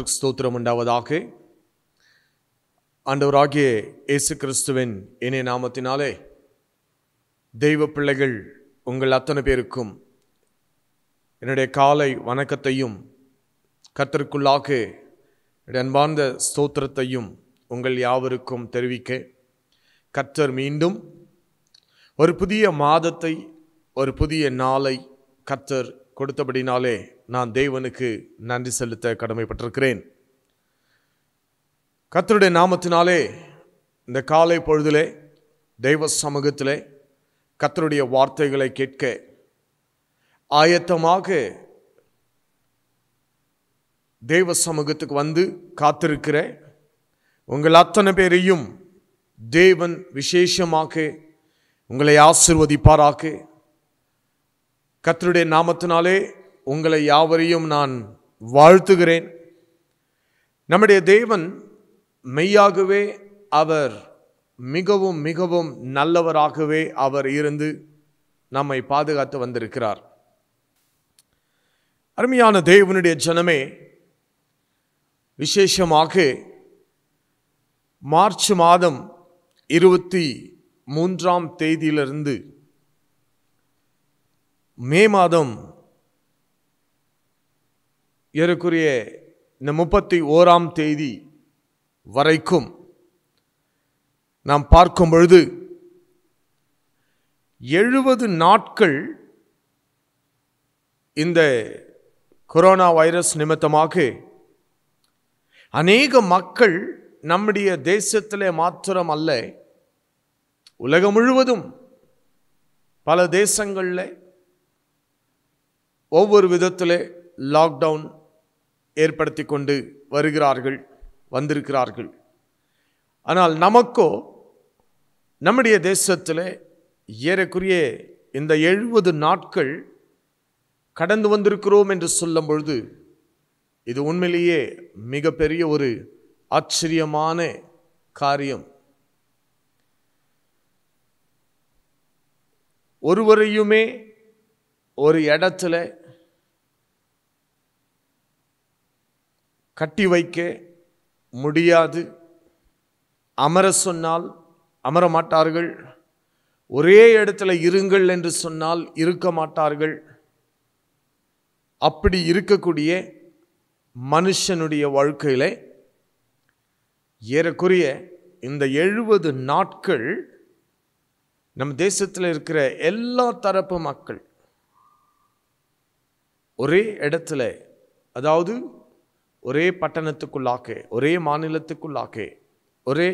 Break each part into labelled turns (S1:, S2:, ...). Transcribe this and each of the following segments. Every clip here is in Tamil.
S1: கர்த்தருக்கு ஸ்தோத்திரம் உண்டாவதாக ஆண்டவராகிய இயேசு கிறிஸ்துவின் இணைய நாமத்தினாலே தெய்வ பிள்ளைகள் உங்கள் அத்தனை பேருக்கும் என்னுடைய காலை வணக்கத்தையும் கர்த்தருக்குள்ளாக அன்பார்ந்த ஸ்தோத்திரத்தையும் உங்கள் யாவருக்கும் தெரிவிக்க கர்த்தர் மீண்டும் ஒரு புதிய மாதத்தை ஒரு புதிய நாளை கர்த்தர் கொடுத்தபடினாலே நான் தேவனுக்கு நன்றி செலுத்த கடமைப்பட்டிருக்கிறேன் கத்தருடைய நாமத்தினாலே இந்த காலை பொழுதிலே தெய்வ சமூகத்திலே கத்தருடைய வார்த்தைகளை கேட்க ஆயத்தமாக தெய்வ சமூகத்துக்கு வந்து காத்திருக்கிற உங்கள் அத்தனை பேரையும் தேவன் விசேஷமாக உங்களை ஆசிர்வதிப்பாராக கத்தருடைய நாமத்தினாலே உங்களை யாவரையும் நான் வாழ்த்துகிறேன் நம்முடைய தேவன் மெய்யாகவே அவர் மிகவும் மிகவும் நல்லவராகவே அவர் இருந்து நம்மை பாதுகாத்து வந்திருக்கிறார் அருமையான தேவனுடைய ஜனமே விசேஷமாக மார்ச் மாதம் இருபத்தி மூன்றாம் தேதியிலிருந்து மே மாதம் ஏறக்குரிய இந்த முப்பத்தி ஓராம் தேதி வரைக்கும் நாம் பார்க்கும் பொழுது எழுபது நாட்கள் இந்த கொரோனா வைரஸ் நிமித்தமாக அநேக மக்கள் நம்முடைய தேசத்தில் மாத்திரம் அல்ல உலகம் முழுவதும் பல தேசங்களில் ஒவ்வொரு விதத்தில் லாக்டவுன் ஏற்படுத்தி கொண்டு வருகிறார்கள் வந்திருக்கிறார்கள் ஆனால் நமக்கோ நம்முடைய தேசத்தில் ஏறக்குரிய இந்த எழுபது நாட்கள் கடந்து வந்திருக்கிறோம் என்று சொல்லும் பொழுது இது உண்மையிலேயே மிகப்பெரிய ஒரு ஆச்சரியமான காரியம் ஒருவரையுமே ஒரு இடத்துல கட்டி வைக்க முடியாது அமர சொன்னால் அமர மாட்டார்கள் ஒரே இடத்துல இருங்கள் என்று சொன்னால் இருக்க மாட்டார்கள் அப்படி இருக்கக்கூடிய மனுஷனுடைய வாழ்க்கையில் ஏறக்குறைய இந்த எழுபது நாட்கள் நம் தேசத்தில் இருக்கிற எல்லா தரப்பு மக்கள் ஒரே இடத்துல அதாவது ஒரே பட்டணத்துக்குள்ளாக்கே ஒரே மாநிலத்துக்குள்ளாக்கே ஒரே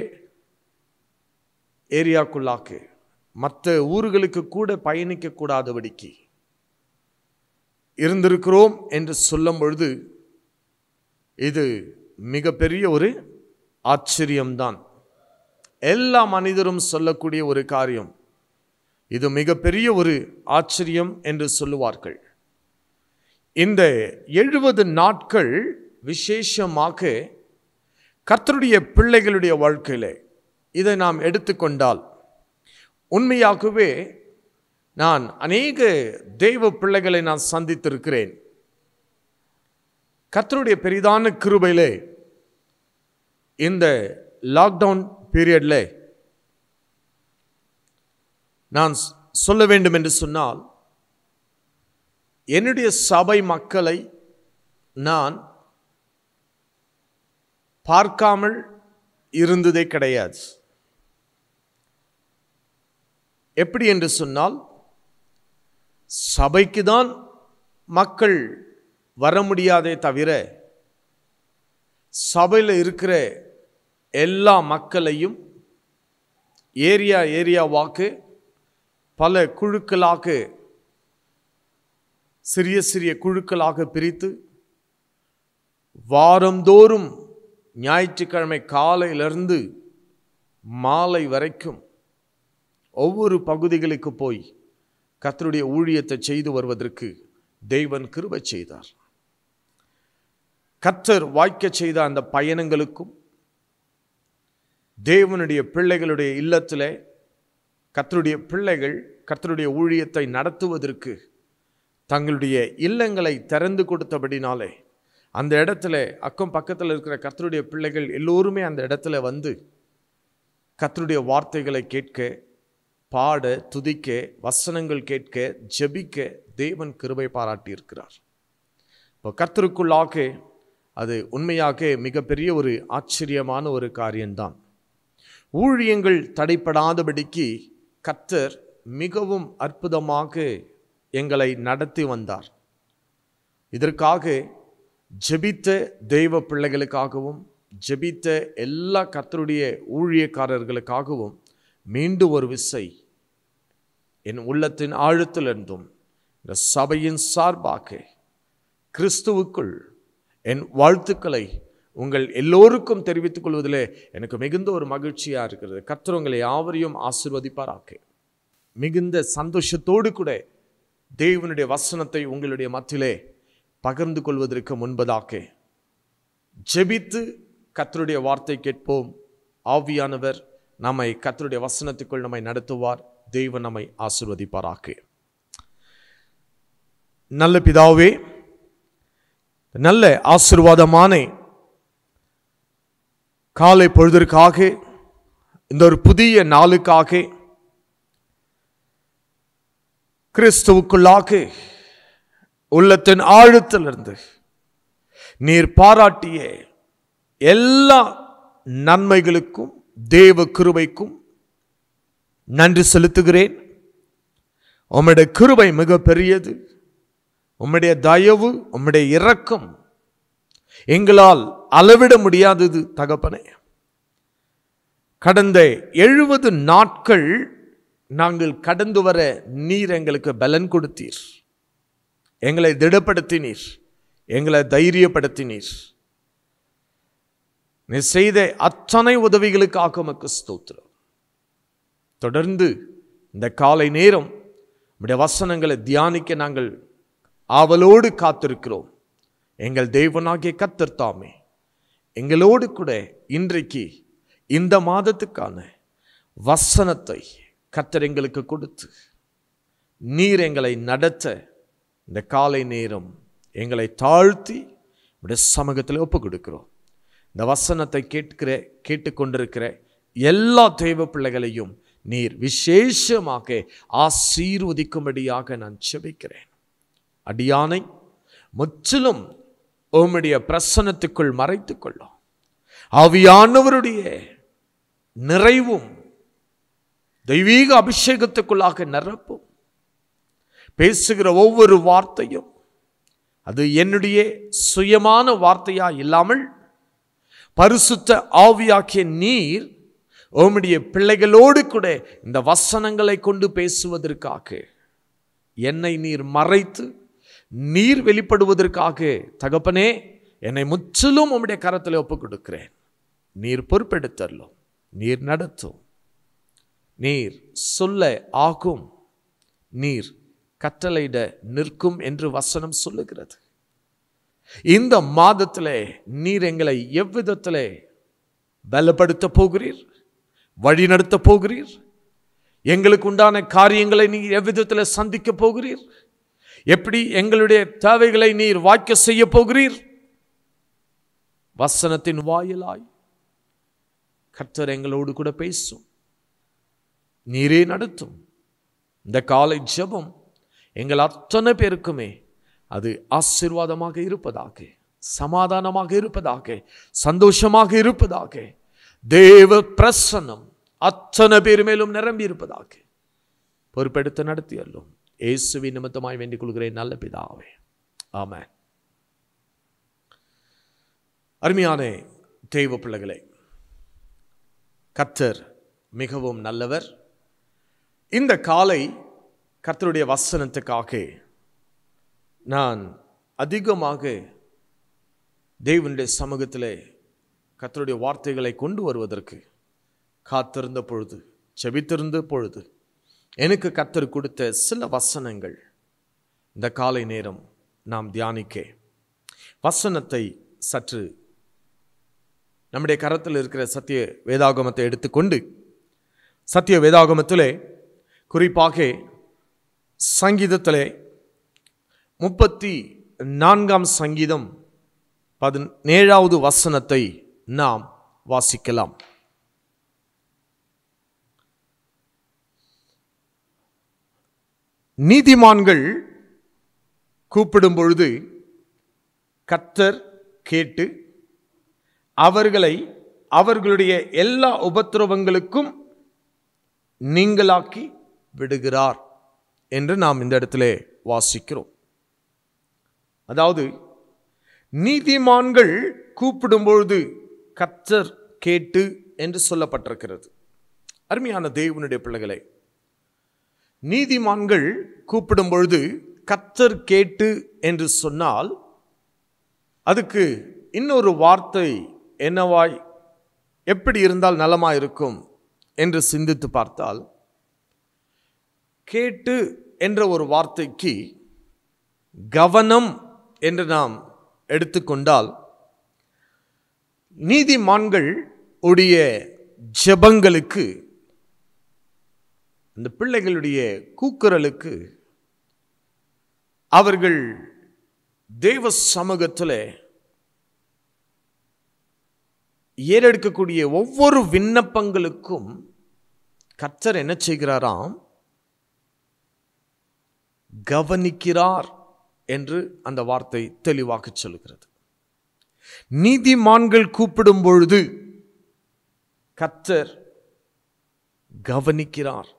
S1: ஏரியாக்குள்ளாக்கு மற்ற ஊர்களுக்கு கூட பயணிக்கக்கூடாதபடிக்கு இருந்திருக்கிறோம் என்று சொல்லும் பொழுது இது மிகப்பெரிய ஒரு ஆச்சரியம்தான் எல்லா மனிதரும் சொல்லக்கூடிய ஒரு காரியம் இது மிகப்பெரிய ஒரு ஆச்சரியம் என்று சொல்லுவார்கள் இந்த எழுபது நாட்கள் விசேஷமாக கர்த்தருடைய பிள்ளைகளுடைய வாழ்க்கையில் இதை நாம் எடுத்துக்கொண்டால் உண்மையாகவே நான் அநேக தெய்வ பிள்ளைகளை நான் சந்தித்திருக்கிறேன் கர்த்தருடைய பெரிதான கிருபையிலே இந்த லாக்டவுன் பீரியடில் நான் சொல்ல வேண்டும் என்று சொன்னால் என்னுடைய சபை மக்களை நான் பார்க்காமல் இருந்ததே கிடையாது எப்படி என்று சொன்னால் சபைக்கு தான் மக்கள் வர முடியாதே தவிர சபையில் இருக்கிற எல்லா மக்களையும் ஏரியா ஏரியாவாக்கு பல குழுக்களாக சிறிய சிறிய குழுக்களாக பிரித்து வாரந்தோறும் ஞாயிற்றுக்கிழமை காலையிலிருந்து மாலை வரைக்கும் ஒவ்வொரு பகுதிகளுக்கு போய் கத்தருடைய ஊழியத்தை செய்து வருவதற்கு தெய்வன் கிருபை செய்தார் கத்தர் வாய்க்க செய்த அந்த பயணங்களுக்கும் தேவனுடைய பிள்ளைகளுடைய இல்லத்தில் கத்தருடைய பிள்ளைகள் கத்தருடைய ஊழியத்தை நடத்துவதற்கு தங்களுடைய இல்லங்களை திறந்து கொடுத்தபடினாலே அந்த இடத்துல அக்கம் பக்கத்தில் இருக்கிற கத்தருடைய பிள்ளைகள் எல்லோருமே அந்த இடத்துல வந்து கத்தருடைய வார்த்தைகளை கேட்க பாட துதிக்க வசனங்கள் கேட்க ஜபிக்க தேவன் கிருபை பாராட்டியிருக்கிறார் இப்போ கர்த்தருக்குள்ளாக அது உண்மையாக மிகப்பெரிய ஒரு ஆச்சரியமான ஒரு காரியம்தான் ஊழியங்கள் தடைப்படாதபடிக்கு கத்தர் மிகவும் அற்புதமாக எங்களை நடத்தி வந்தார் இதற்காக ஜெபித்த தெய்வ பிள்ளைகளுக்காகவும் ஜெபித்த எல்லா கத்தருடைய ஊழியக்காரர்களுக்காகவும் மீண்டும் ஒரு விசை என் உள்ளத்தின் ஆழத்திலிருந்தும் இந்த சபையின் சார்பாக கிறிஸ்துவுக்குள் என் வாழ்த்துக்களை உங்கள் எல்லோருக்கும் தெரிவித்துக் கொள்வதில் எனக்கு மிகுந்த ஒரு மகிழ்ச்சியாக இருக்கிறது கத்தர் யாவரையும் ஆசிர்வதிப்பாராக்கு மிகுந்த சந்தோஷத்தோடு கூட தேவனுடைய வசனத்தை உங்களுடைய மத்திலே பகிர்ந்து கொள்வதற்கு முன்பதாக ஜெபித்து கத்தருடைய வார்த்தை கேட்போம் ஆவியானவர் நம்மை கத்தருடைய வசனத்துக்குள் நம்மை நடத்துவார் தெய்வம் நம்மை ஆசிர்வதிப்பாராக்கு நல்ல பிதாவே நல்ல ஆசிர்வாதமான காலை பொழுதற்காக இந்த ஒரு புதிய நாளுக்காக கிறிஸ்துவுக்குள்ளாக உள்ளத்தின் ஆழத்திலிருந்து நீர் பாராட்டிய எல்லா நன்மைகளுக்கும் தேவ கிருபைக்கும் நன்றி செலுத்துகிறேன் உம்முடைய கிருபை மிக பெரியது உம்முடைய தயவு உம்முடைய இரக்கம் எங்களால் அளவிட முடியாதது தகப்பனே கடந்த எழுபது நாட்கள் நாங்கள் கடந்து வர நீர் எங்களுக்கு பலன் கொடுத்தீர் எங்களை திடப்படுத்தினீர் எங்களை தைரியப்படுத்தினீர் நீ செய்த அத்தனை உதவிகளுக்காக உமக்கு ஸ்தோத்திரம் தொடர்ந்து இந்த காலை நேரம் நம்முடைய வசனங்களை தியானிக்க நாங்கள் ஆவலோடு காத்திருக்கிறோம் எங்கள் தெய்வனாகிய கத்திர்த்தாமே எங்களோடு கூட இன்றைக்கு இந்த மாதத்துக்கான வசனத்தை கத்தர் எங்களுக்கு கொடுத்து நீர் எங்களை நடத்த இந்த காலை நேரம் எங்களை தாழ்த்தி உடைய சமூகத்தில் ஒப்புக் கொடுக்கிறோம் இந்த வசனத்தை கேட்கிற கேட்டுக்கொண்டிருக்கிற எல்லா தெய்வ பிள்ளைகளையும் நீர் விசேஷமாக ஆசீர்வதிக்கும்படியாக நான் செபிக்கிறேன் அடியானை முற்றிலும் உம்முடைய பிரசனத்துக்குள் மறைத்து கொள்ளும் ஆவியானவருடைய நிறைவும் தெய்வீக அபிஷேகத்துக்குள்ளாக நிரப்பும் பேசுகிற ஒவ்வொரு வார்த்தையும் அது என்னுடைய சுயமான வார்த்தையா இல்லாமல் பரிசுத்த ஆவியாக்கிய நீர் உம்முடைய பிள்ளைகளோடு கூட இந்த வசனங்களை கொண்டு பேசுவதற்காக என்னை நீர் மறைத்து நீர் வெளிப்படுவதற்காக தகப்பனே என்னை முற்றிலும் உம்முடைய கரத்தில் ஒப்புக் கொடுக்கிறேன் நீர் பொறுப்பெடுத்தரலும் நீர் நடத்தும் நீர் சொல்ல ஆகும் நீர் கட்டளையிட நிற்கும் என்று வசனம் சொல்லுகிறது இந்த மாதத்திலே நீர் எங்களை எவ்விதத்திலே பலப்படுத்த போகிறீர் வழிநடத்த போகிறீர் எங்களுக்கு உண்டான காரியங்களை நீர் எவ்விதத்தில் சந்திக்க போகிறீர் எப்படி எங்களுடைய தேவைகளை நீர் வாய்க்க செய்ய போகிறீர் வசனத்தின் வாயிலாய் கர்த்தர் எங்களோடு கூட பேசும் நீரே நடத்தும் இந்த காலை ஜபம் எங்கள் அத்தனை பேருக்குமே அது ஆசிர்வாதமாக இருப்பதாக சமாதானமாக இருப்பதாக சந்தோஷமாக இருப்பதாக தேவ பிரசன்னம் அத்தனை பேர் மேலும் நிரம்பி இருப்பதாக பொறுப்பெடுத்து நடத்தியல்லும் இயேசுவி நிமித்தமாய் வேண்டிக் கொள்கிறேன் நல்ல பிதாவே ஆம அருமையான தெய்வ பிள்ளைகளை கத்தர் மிகவும் நல்லவர் இந்த காலை கர்த்தருடைய வசனத்துக்காக நான் அதிகமாக தேவனுடைய சமூகத்தில் கர்த்தருடைய வார்த்தைகளை கொண்டு வருவதற்கு காத்திருந்த பொழுது செபித்திருந்த பொழுது எனக்கு கர்த்தர் கொடுத்த சில வசனங்கள் இந்த காலை நேரம் நாம் தியானிக்க வசனத்தை சற்று நம்முடைய கரத்தில் இருக்கிற சத்திய வேதாகமத்தை எடுத்துக்கொண்டு சத்திய வேதாகமத்திலே குறிப்பாக சங்கீதத்திலே முப்பத்தி நான்காம் சங்கீதம் பதினேழாவது வசனத்தை நாம் வாசிக்கலாம் நீதிமான்கள் கூப்பிடும் பொழுது கத்தர் கேட்டு அவர்களை அவர்களுடைய எல்லா உபத்திரவங்களுக்கும் நீங்களாக்கி விடுகிறார் என்று நாம் இந்த இடத்திலே வாசிக்கிறோம் அதாவது நீதிமான்கள் கூப்பிடும் பொழுது கர்த்தர் கேட்டு என்று சொல்லப்பட்டிருக்கிறது அருமையான தேவனுடைய பிள்ளைகளை நீதிமான்கள் கூப்பிடும் பொழுது கத்தர் கேட்டு என்று சொன்னால் அதுக்கு இன்னொரு வார்த்தை என்னவாய் எப்படி இருந்தால் நலமாக இருக்கும் என்று சிந்தித்து பார்த்தால் கேட்டு என்ற ஒரு வார்த்தைக்கு கவனம் என்று நாம் எடுத்துக்கொண்டால் நீதிமான்கள் உடைய ஜபங்களுக்கு அந்த பிள்ளைகளுடைய கூக்குரலுக்கு அவர்கள் தெய்வ சமூகத்தில் ஏறெடுக்கக்கூடிய ஒவ்வொரு விண்ணப்பங்களுக்கும் கர்த்தர் என்ன செய்கிறாராம் கவனிக்கிறார் என்று அந்த வார்த்தை தெளிவாக சொல்கிறது நீதிமான்கள் கூப்பிடும் பொழுது கத்தர் கவனிக்கிறார்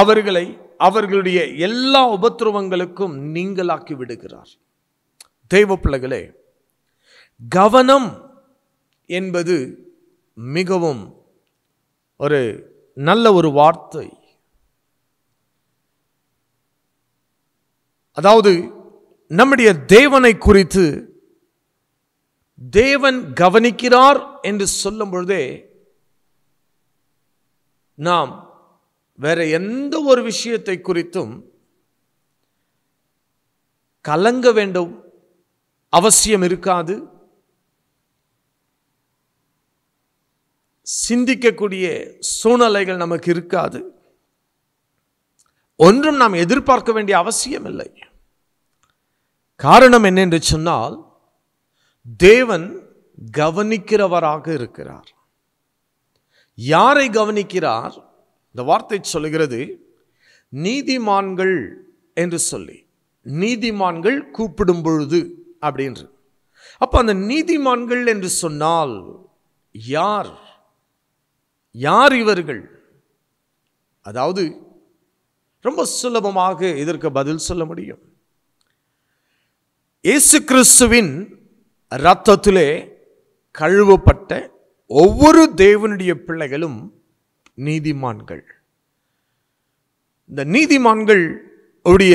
S1: அவர்களை அவர்களுடைய எல்லா உபத்திரவங்களுக்கும் நீங்களாக்கி விடுகிறார் தெய்வ பிள்ளைகளே கவனம் என்பது மிகவும் ஒரு நல்ல ஒரு வார்த்தை அதாவது நம்முடைய தேவனை குறித்து தேவன் கவனிக்கிறார் என்று சொல்லும் பொழுதே நாம் வேற எந்த ஒரு விஷயத்தை குறித்தும் கலங்க வேண்டும் அவசியம் இருக்காது சிந்திக்கக்கூடிய சூழ்நிலைகள் நமக்கு இருக்காது ஒன்றும் நாம் எதிர்பார்க்க வேண்டிய அவசியம் இல்லை காரணம் என்னென்று சொன்னால் தேவன் கவனிக்கிறவராக இருக்கிறார் யாரை கவனிக்கிறார் இந்த வார்த்தை சொல்லுகிறது நீதிமான்கள் என்று சொல்லி நீதிமான்கள் கூப்பிடும் பொழுது அப்படின்று அப்போ அந்த நீதிமான்கள் என்று சொன்னால் யார் யார் இவர்கள் அதாவது ரொம்ப சுலபமாக இதற்கு பதில் சொல்ல முடியும் இயேசு கிறிஸ்துவின் இரத்தத்திலே கழுவப்பட்ட ஒவ்வொரு தேவனுடைய பிள்ளைகளும் நீதிமான்கள் இந்த நீதிமான்கள் உடைய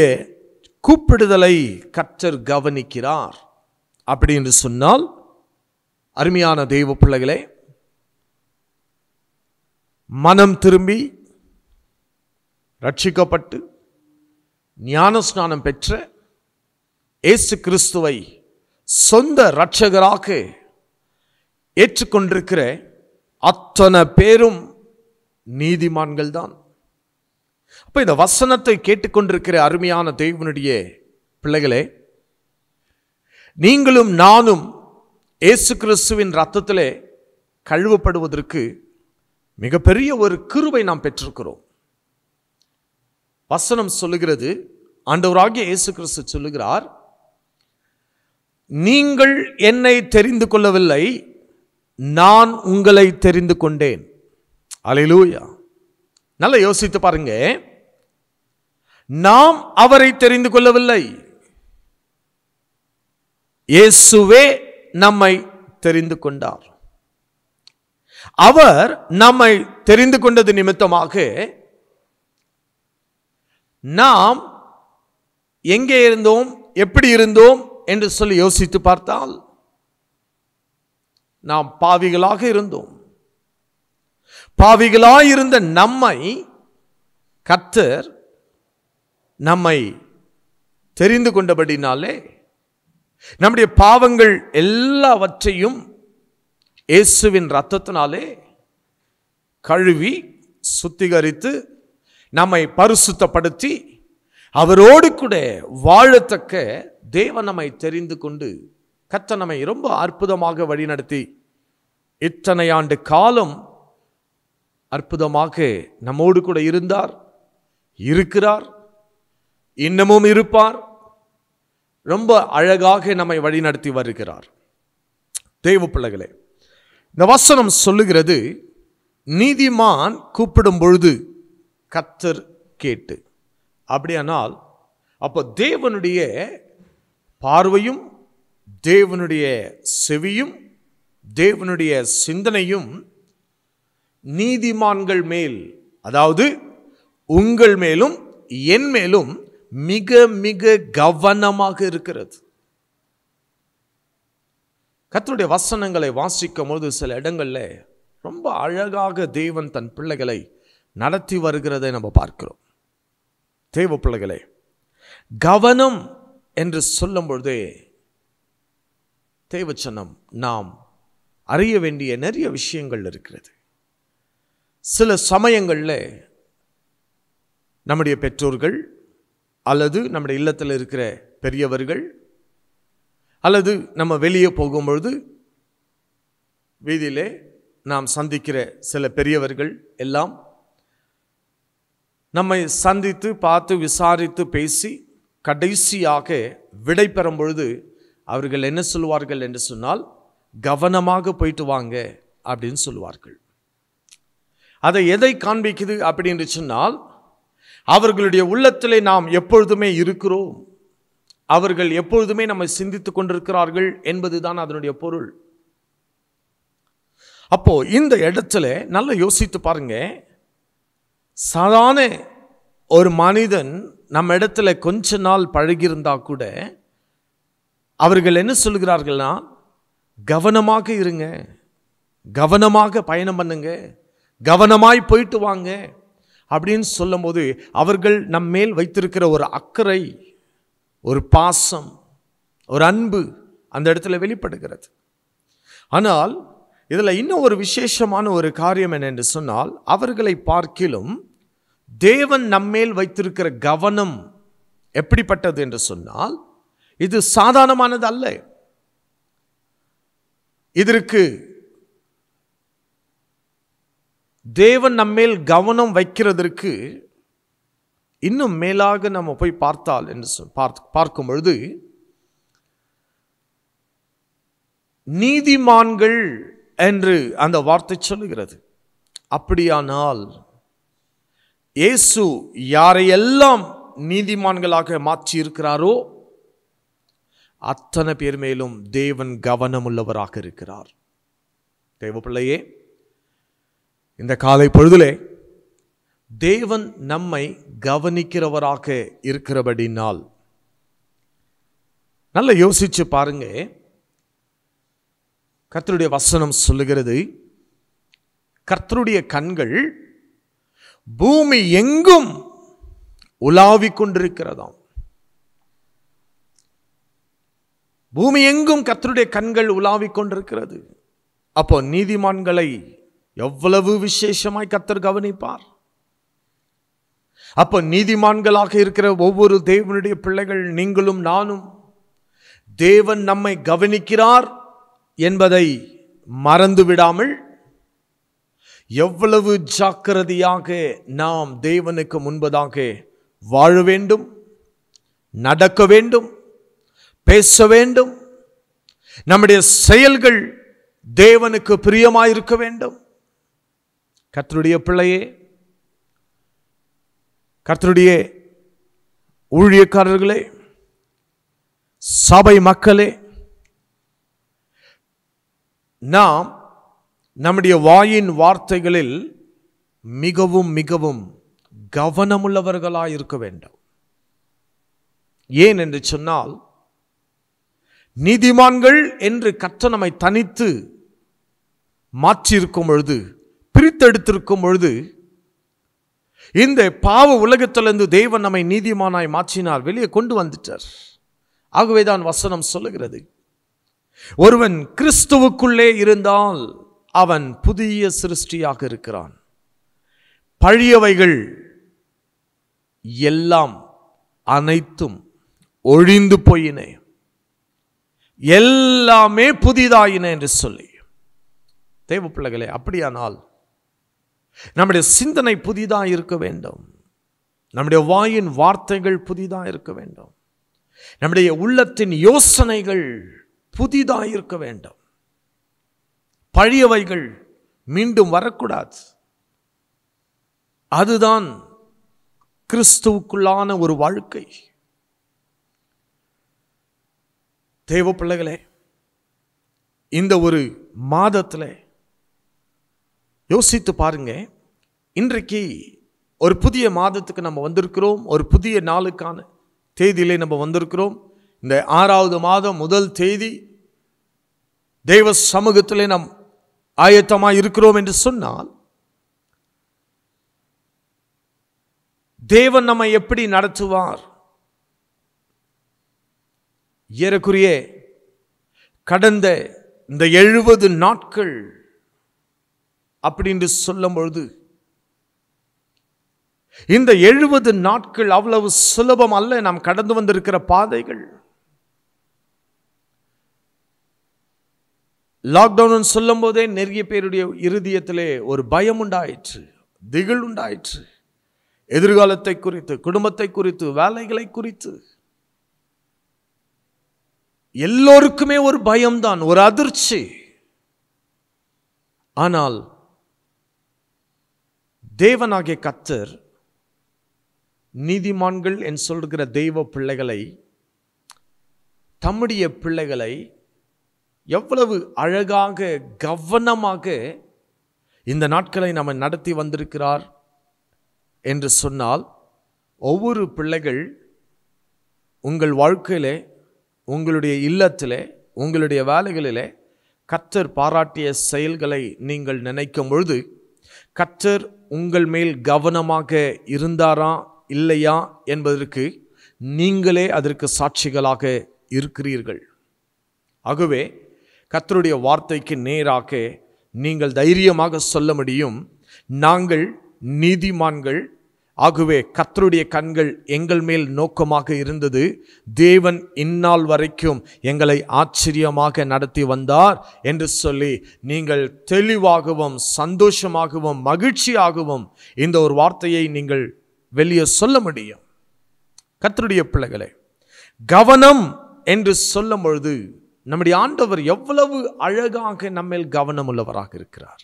S1: கூப்பிடுதலை கற்றர் கவனிக்கிறார் அப்படி என்று சொன்னால் அருமையான தெய்வ பிள்ளைகளே மனம் திரும்பி ரட்சிக்கப்பட்டு ஞான ஸ்நானம் பெற்ற இயேசு கிறிஸ்துவை சொந்த இரட்சகராக ஏற்றுக்கொண்டிருக்கிற அத்தனை பேரும் நீதிமான்கள் தான் அப்போ இந்த வசனத்தை கேட்டுக்கொண்டிருக்கிற அருமையான தெய்வனுடைய பிள்ளைகளே நீங்களும் நானும் இயேசு கிறிஸ்துவின் ரத்தத்திலே கழுவப்படுவதற்கு மிகப்பெரிய ஒரு கிருவை நாம் பெற்றிருக்கிறோம் வசனம் சொல்லுகிறது ஆண்டவராகிய இயேசு கிறிஸ்து சொல்லுகிறார் நீங்கள் என்னை தெரிந்து கொள்ளவில்லை நான் உங்களை தெரிந்து கொண்டேன் அலையிலூயா நல்லா யோசித்து பாருங்க நாம் அவரை தெரிந்து கொள்ளவில்லை இயேசுவே நம்மை தெரிந்து கொண்டார் அவர் நம்மை தெரிந்து கொண்டது நிமித்தமாக நாம் எங்கே இருந்தோம் எப்படி இருந்தோம் என்று சொல்லி யோசித்து பார்த்தால் நாம் பாவிகளாக இருந்தோம் பாவிகளாயிருந்த நம்மை கத்தர் நம்மை தெரிந்து கொண்டபடினாலே நம்முடைய பாவங்கள் எல்லாவற்றையும் இயேசுவின் ரத்தத்தினாலே கழுவி சுத்திகரித்து நம்மை பரிசுத்தப்படுத்தி அவரோடு கூட வாழத்தக்க தேவன் நம்மை தெரிந்து கொண்டு கத்த நம்மை ரொம்ப அற்புதமாக வழிநடத்தி இத்தனை ஆண்டு காலம் அற்புதமாக நம்மோடு கூட இருந்தார் இருக்கிறார் இன்னமும் இருப்பார் ரொம்ப அழகாக நம்மை வழிநடத்தி வருகிறார் தெய்வ பிள்ளைகளே இந்த வசனம் சொல்லுகிறது நீதிமான் கூப்பிடும் பொழுது கத்தர் கேட்டு அப்படியானால் அப்போ தேவனுடைய பார்வையும் தேவனுடைய செவியும் தேவனுடைய சிந்தனையும் நீதிமான்கள் மேல் அதாவது உங்கள் மேலும் என் மேலும் மிக மிக கவனமாக இருக்கிறது கத்தருடைய வசனங்களை வாசிக்கும் போது சில இடங்களில் ரொம்ப அழகாக தேவன் தன் பிள்ளைகளை நடத்தி வருகிறதை நம்ம பார்க்கிறோம் தேவ பிள்ளைகளை கவனம் என்று சொல்லும் பொழுது தேவச்சனம் நாம் அறிய வேண்டிய நிறைய விஷயங்கள் இருக்கிறது சில சமயங்களில் நம்முடைய பெற்றோர்கள் அல்லது நம்முடைய இல்லத்தில் இருக்கிற பெரியவர்கள் அல்லது நம்ம வெளியே போகும்பொழுது வீதியிலே நாம் சந்திக்கிற சில பெரியவர்கள் எல்லாம் நம்மை சந்தித்து பார்த்து விசாரித்து பேசி கடைசியாக விடை பெறும் பொழுது அவர்கள் என்ன சொல்வார்கள் என்று சொன்னால் கவனமாக போயிட்டு வாங்க அப்படின்னு சொல்லுவார்கள் அதை எதை காண்பிக்குது அப்படின்னு சொன்னால் அவர்களுடைய உள்ளத்தில் நாம் எப்பொழுதுமே இருக்கிறோம் அவர்கள் எப்பொழுதுமே நம்ம சிந்தித்துக் கொண்டிருக்கிறார்கள் என்பதுதான் அதனுடைய பொருள் அப்போ இந்த இடத்துல நல்லா யோசித்து பாருங்க சாதாரண ஒரு மனிதன் நம்ம இடத்துல கொஞ்ச நாள் பழகியிருந்தா கூட அவர்கள் என்ன சொல்கிறார்கள்னா கவனமாக இருங்க கவனமாக பயணம் பண்ணுங்க கவனமாய் போயிட்டு வாங்க அப்படின்னு சொல்லும்போது அவர்கள் நம் மேல் வைத்திருக்கிற ஒரு அக்கறை ஒரு பாசம் ஒரு அன்பு அந்த இடத்துல வெளிப்படுகிறது ஆனால் இதில் இன்னும் ஒரு விசேஷமான ஒரு காரியம் என்னென்று சொன்னால் அவர்களை பார்க்கிலும் தேவன் நம்மேல் வைத்திருக்கிற கவனம் எப்படிப்பட்டது என்று சொன்னால் இது சாதாரணமானது அல்ல இதற்கு தேவன் நம்மேல் கவனம் வைக்கிறதற்கு இன்னும் மேலாக நம்ம போய் பார்த்தால் என்று பார்க்கும் பொழுது நீதிமான்கள் என்று அந்த வார்த்தை சொல்லுகிறது அப்படியானால் இயேசு யாரையெல்லாம் நீதிமான்களாக மாற்றி இருக்கிறாரோ அத்தனை பேர் மேலும் தேவன் கவனம் உள்ளவராக இருக்கிறார் தேவ பிள்ளையே இந்த காலை பொழுதிலே தேவன் நம்மை கவனிக்கிறவராக இருக்கிறபடினால் நல்லா யோசிச்சு பாருங்க கர்த்தருடைய வசனம் சொல்லுகிறது கர்த்தருடைய கண்கள் பூமி எங்கும் உலாவிக் கொண்டிருக்கிறதாம் பூமி எங்கும் கத்தருடைய கண்கள் உலாவிக் கொண்டிருக்கிறது அப்போ நீதிமான்களை எவ்வளவு விசேஷமாய் கத்தர் கவனிப்பார் அப்போ நீதிமான்களாக இருக்கிற ஒவ்வொரு தேவனுடைய பிள்ளைகள் நீங்களும் நானும் தேவன் நம்மை கவனிக்கிறார் என்பதை மறந்து விடாமல் எவ்வளவு ஜாக்கிரதையாக நாம் தேவனுக்கு முன்பதாக வாழ வேண்டும் நடக்க வேண்டும் பேச வேண்டும் நம்முடைய செயல்கள் தேவனுக்கு பிரியமாயிருக்க வேண்டும் கர்த்தருடைய பிள்ளையே கர்த்தருடைய ஊழியக்காரர்களே சபை மக்களே நாம் நம்முடைய வாயின் வார்த்தைகளில் மிகவும் மிகவும் கவனமுள்ளவர்களாக இருக்க வேண்டும் ஏன் என்று சொன்னால் நீதிமான்கள் என்று கற்ற நம்மை தனித்து மாற்றியிருக்கும் பொழுது பிரித்தெடுத்திருக்கும் பொழுது இந்த பாவ உலகத்திலிருந்து தேவன் நம்மை நீதிமானாய் மாற்றினார் வெளியே கொண்டு வந்துட்டார் ஆகவேதான் வசனம் சொல்லுகிறது ஒருவன் கிறிஸ்துவுக்குள்ளே இருந்தால் அவன் புதிய சிருஷ்டியாக இருக்கிறான் பழியவைகள் எல்லாம் அனைத்தும் ஒழிந்து போயினே எல்லாமே புதிதாயினே என்று சொல்லி தேவ பிள்ளைகளே அப்படியானால் நம்முடைய சிந்தனை புதிதாக இருக்க வேண்டும் நம்முடைய வாயின் வார்த்தைகள் புதிதாக இருக்க வேண்டும் நம்முடைய உள்ளத்தின் யோசனைகள் புதிதாக இருக்க வேண்டும் பழையவைகள் மீண்டும் வரக்கூடாது அதுதான் கிறிஸ்துவுக்குள்ளான ஒரு வாழ்க்கை தேவ பிள்ளைகளே இந்த ஒரு மாதத்தில் யோசித்து பாருங்க இன்றைக்கு ஒரு புதிய மாதத்துக்கு நம்ம வந்திருக்கிறோம் ஒரு புதிய நாளுக்கான தேதியிலே நம்ம வந்திருக்கிறோம் இந்த ஆறாவது மாதம் முதல் தேதி தெய்வ சமூகத்திலே நாம் ஆயத்தமாக இருக்கிறோம் என்று சொன்னால் தேவன் நம்மை எப்படி நடத்துவார் ஏறக்குரிய கடந்த இந்த எழுபது நாட்கள் அப்படின்னு சொல்லும் பொழுது இந்த எழுபது நாட்கள் அவ்வளவு சுலபம் அல்ல நாம் கடந்து வந்திருக்கிற பாதைகள் லாக்டவுன் சொல்லும் போதே நிறைய பேருடைய இருதயத்திலே ஒரு பயம் உண்டாயிற்று திகில் உண்டாயிற்று எதிர்காலத்தை குறித்து குடும்பத்தை குறித்து வேலைகளை குறித்து எல்லோருக்குமே ஒரு பயம்தான் ஒரு அதிர்ச்சி ஆனால் தேவனாகிய கத்தர் நீதிமான்கள் என்று சொல்கிற தெய்வ பிள்ளைகளை தம்முடைய பிள்ளைகளை எவ்வளவு அழகாக கவனமாக இந்த நாட்களை நம்ம நடத்தி வந்திருக்கிறார் என்று சொன்னால் ஒவ்வொரு பிள்ளைகள் உங்கள் வாழ்க்கையிலே உங்களுடைய இல்லத்திலே உங்களுடைய வேலைகளிலே கத்தர் பாராட்டிய செயல்களை நீங்கள் நினைக்கும் பொழுது கத்தர் உங்கள் மேல் கவனமாக இருந்தாரா இல்லையா என்பதற்கு நீங்களே அதற்கு சாட்சிகளாக இருக்கிறீர்கள் ஆகவே கத்தருடைய வார்த்தைக்கு நேராக நீங்கள் தைரியமாக சொல்ல முடியும் நாங்கள் நீதிமான்கள் ஆகவே கத்தருடைய கண்கள் எங்கள் மேல் நோக்கமாக இருந்தது தேவன் இந்நாள் வரைக்கும் எங்களை ஆச்சரியமாக நடத்தி வந்தார் என்று சொல்லி நீங்கள் தெளிவாகவும் சந்தோஷமாகவும் மகிழ்ச்சியாகவும் இந்த ஒரு வார்த்தையை நீங்கள் வெளியே சொல்ல முடியும் கத்தருடைய பிள்ளைகளை கவனம் என்று சொல்லும் பொழுது நம்முடைய ஆண்டவர் எவ்வளவு அழகாக நம்மில் கவனம் உள்ளவராக இருக்கிறார்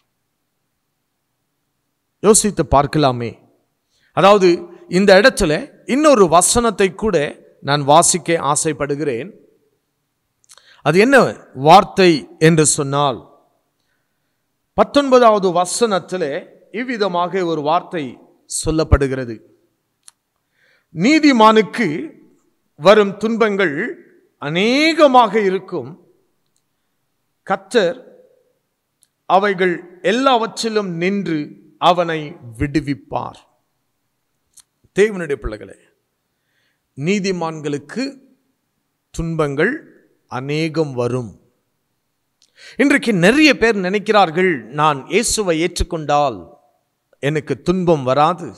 S1: யோசித்து பார்க்கலாமே அதாவது இந்த இடத்துல இன்னொரு வசனத்தை கூட நான் வாசிக்க ஆசைப்படுகிறேன் அது என்ன வார்த்தை என்று சொன்னால் பத்தொன்பதாவது வசனத்தில் இவ்விதமாக ஒரு வார்த்தை சொல்லப்படுகிறது நீதிமானுக்கு வரும் துன்பங்கள் அநேகமாக இருக்கும் கத்தர் அவைகள் எல்லாவற்றிலும் நின்று அவனை விடுவிப்பார் தேவனுடைய பிள்ளைகளே நீதிமான்களுக்கு துன்பங்கள் அநேகம் வரும் இன்றைக்கு நிறைய பேர் நினைக்கிறார்கள் நான் இயேசுவை ஏற்றுக்கொண்டால் எனக்கு துன்பம் வராது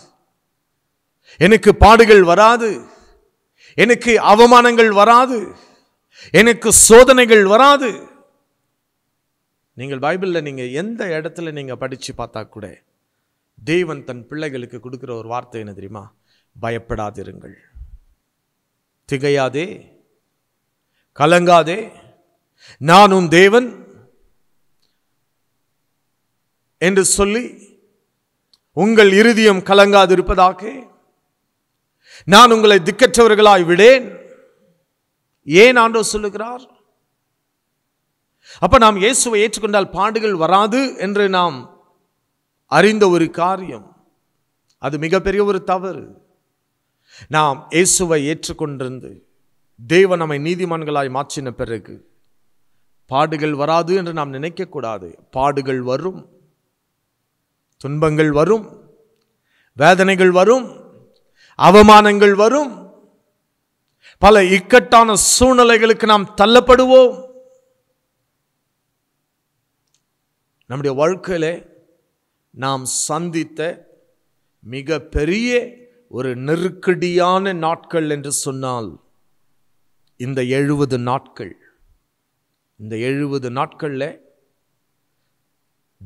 S1: எனக்கு பாடுகள் வராது எனக்கு அவமானங்கள் வராது எனக்கு சோதனைகள் வராது நீங்கள் பைபிளில் நீங்கள் எந்த இடத்துல நீங்கள் படித்து பார்த்தா கூட தேவன் தன் பிள்ளைகளுக்கு கொடுக்குற ஒரு வார்த்தை என்ன தெரியுமா பயப்படாதிருங்கள் திகையாதே கலங்காதே நானும் தேவன் என்று சொல்லி உங்கள் இருதயம் கலங்காதிருப்பதாக நான் உங்களை திக்கற்றவர்களாய் விடேன் ஏன் ஆண்டவர் சொல்லுகிறார் அப்போ நாம் இயேசுவை ஏற்றுக்கொண்டால் பாடுகள் வராது என்று நாம் அறிந்த ஒரு காரியம் அது மிகப்பெரிய ஒரு தவறு நாம் இயேசுவை ஏற்றுக்கொண்டிருந்து தெய்வ நம்மை நீதிமன்களாய் மாற்றின பிறகு பாடுகள் வராது என்று நாம் நினைக்கக்கூடாது பாடுகள் வரும் துன்பங்கள் வரும் வேதனைகள் வரும் அவமானங்கள் வரும் பல இக்கட்டான சூழ்நிலைகளுக்கு நாம் தள்ளப்படுவோம் நம்முடைய வாழ்க்கையில் நாம் சந்தித்த மிக பெரிய ஒரு நெருக்கடியான நாட்கள் என்று சொன்னால் இந்த எழுபது நாட்கள் இந்த எழுபது நாட்களில்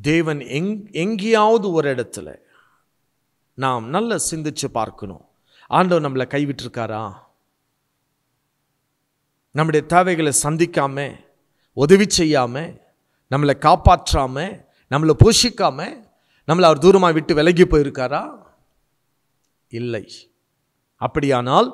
S1: தேவன் எங் எங்கேயாவது ஒரு இடத்துல நாம் நல்லா சிந்திச்சு பார்க்கணும் ஆண்டவர் நம்மளை கைவிட்டிருக்காரா நம்முடைய தேவைகளை சந்திக்காமல் உதவி செய்யாமல் நம்மளை காப்பாற்றாமல் நம்மளை போஷிக்காமல் நம்மளை அவர் தூரமாக விட்டு விலகி போயிருக்காரா இல்லை அப்படியானால்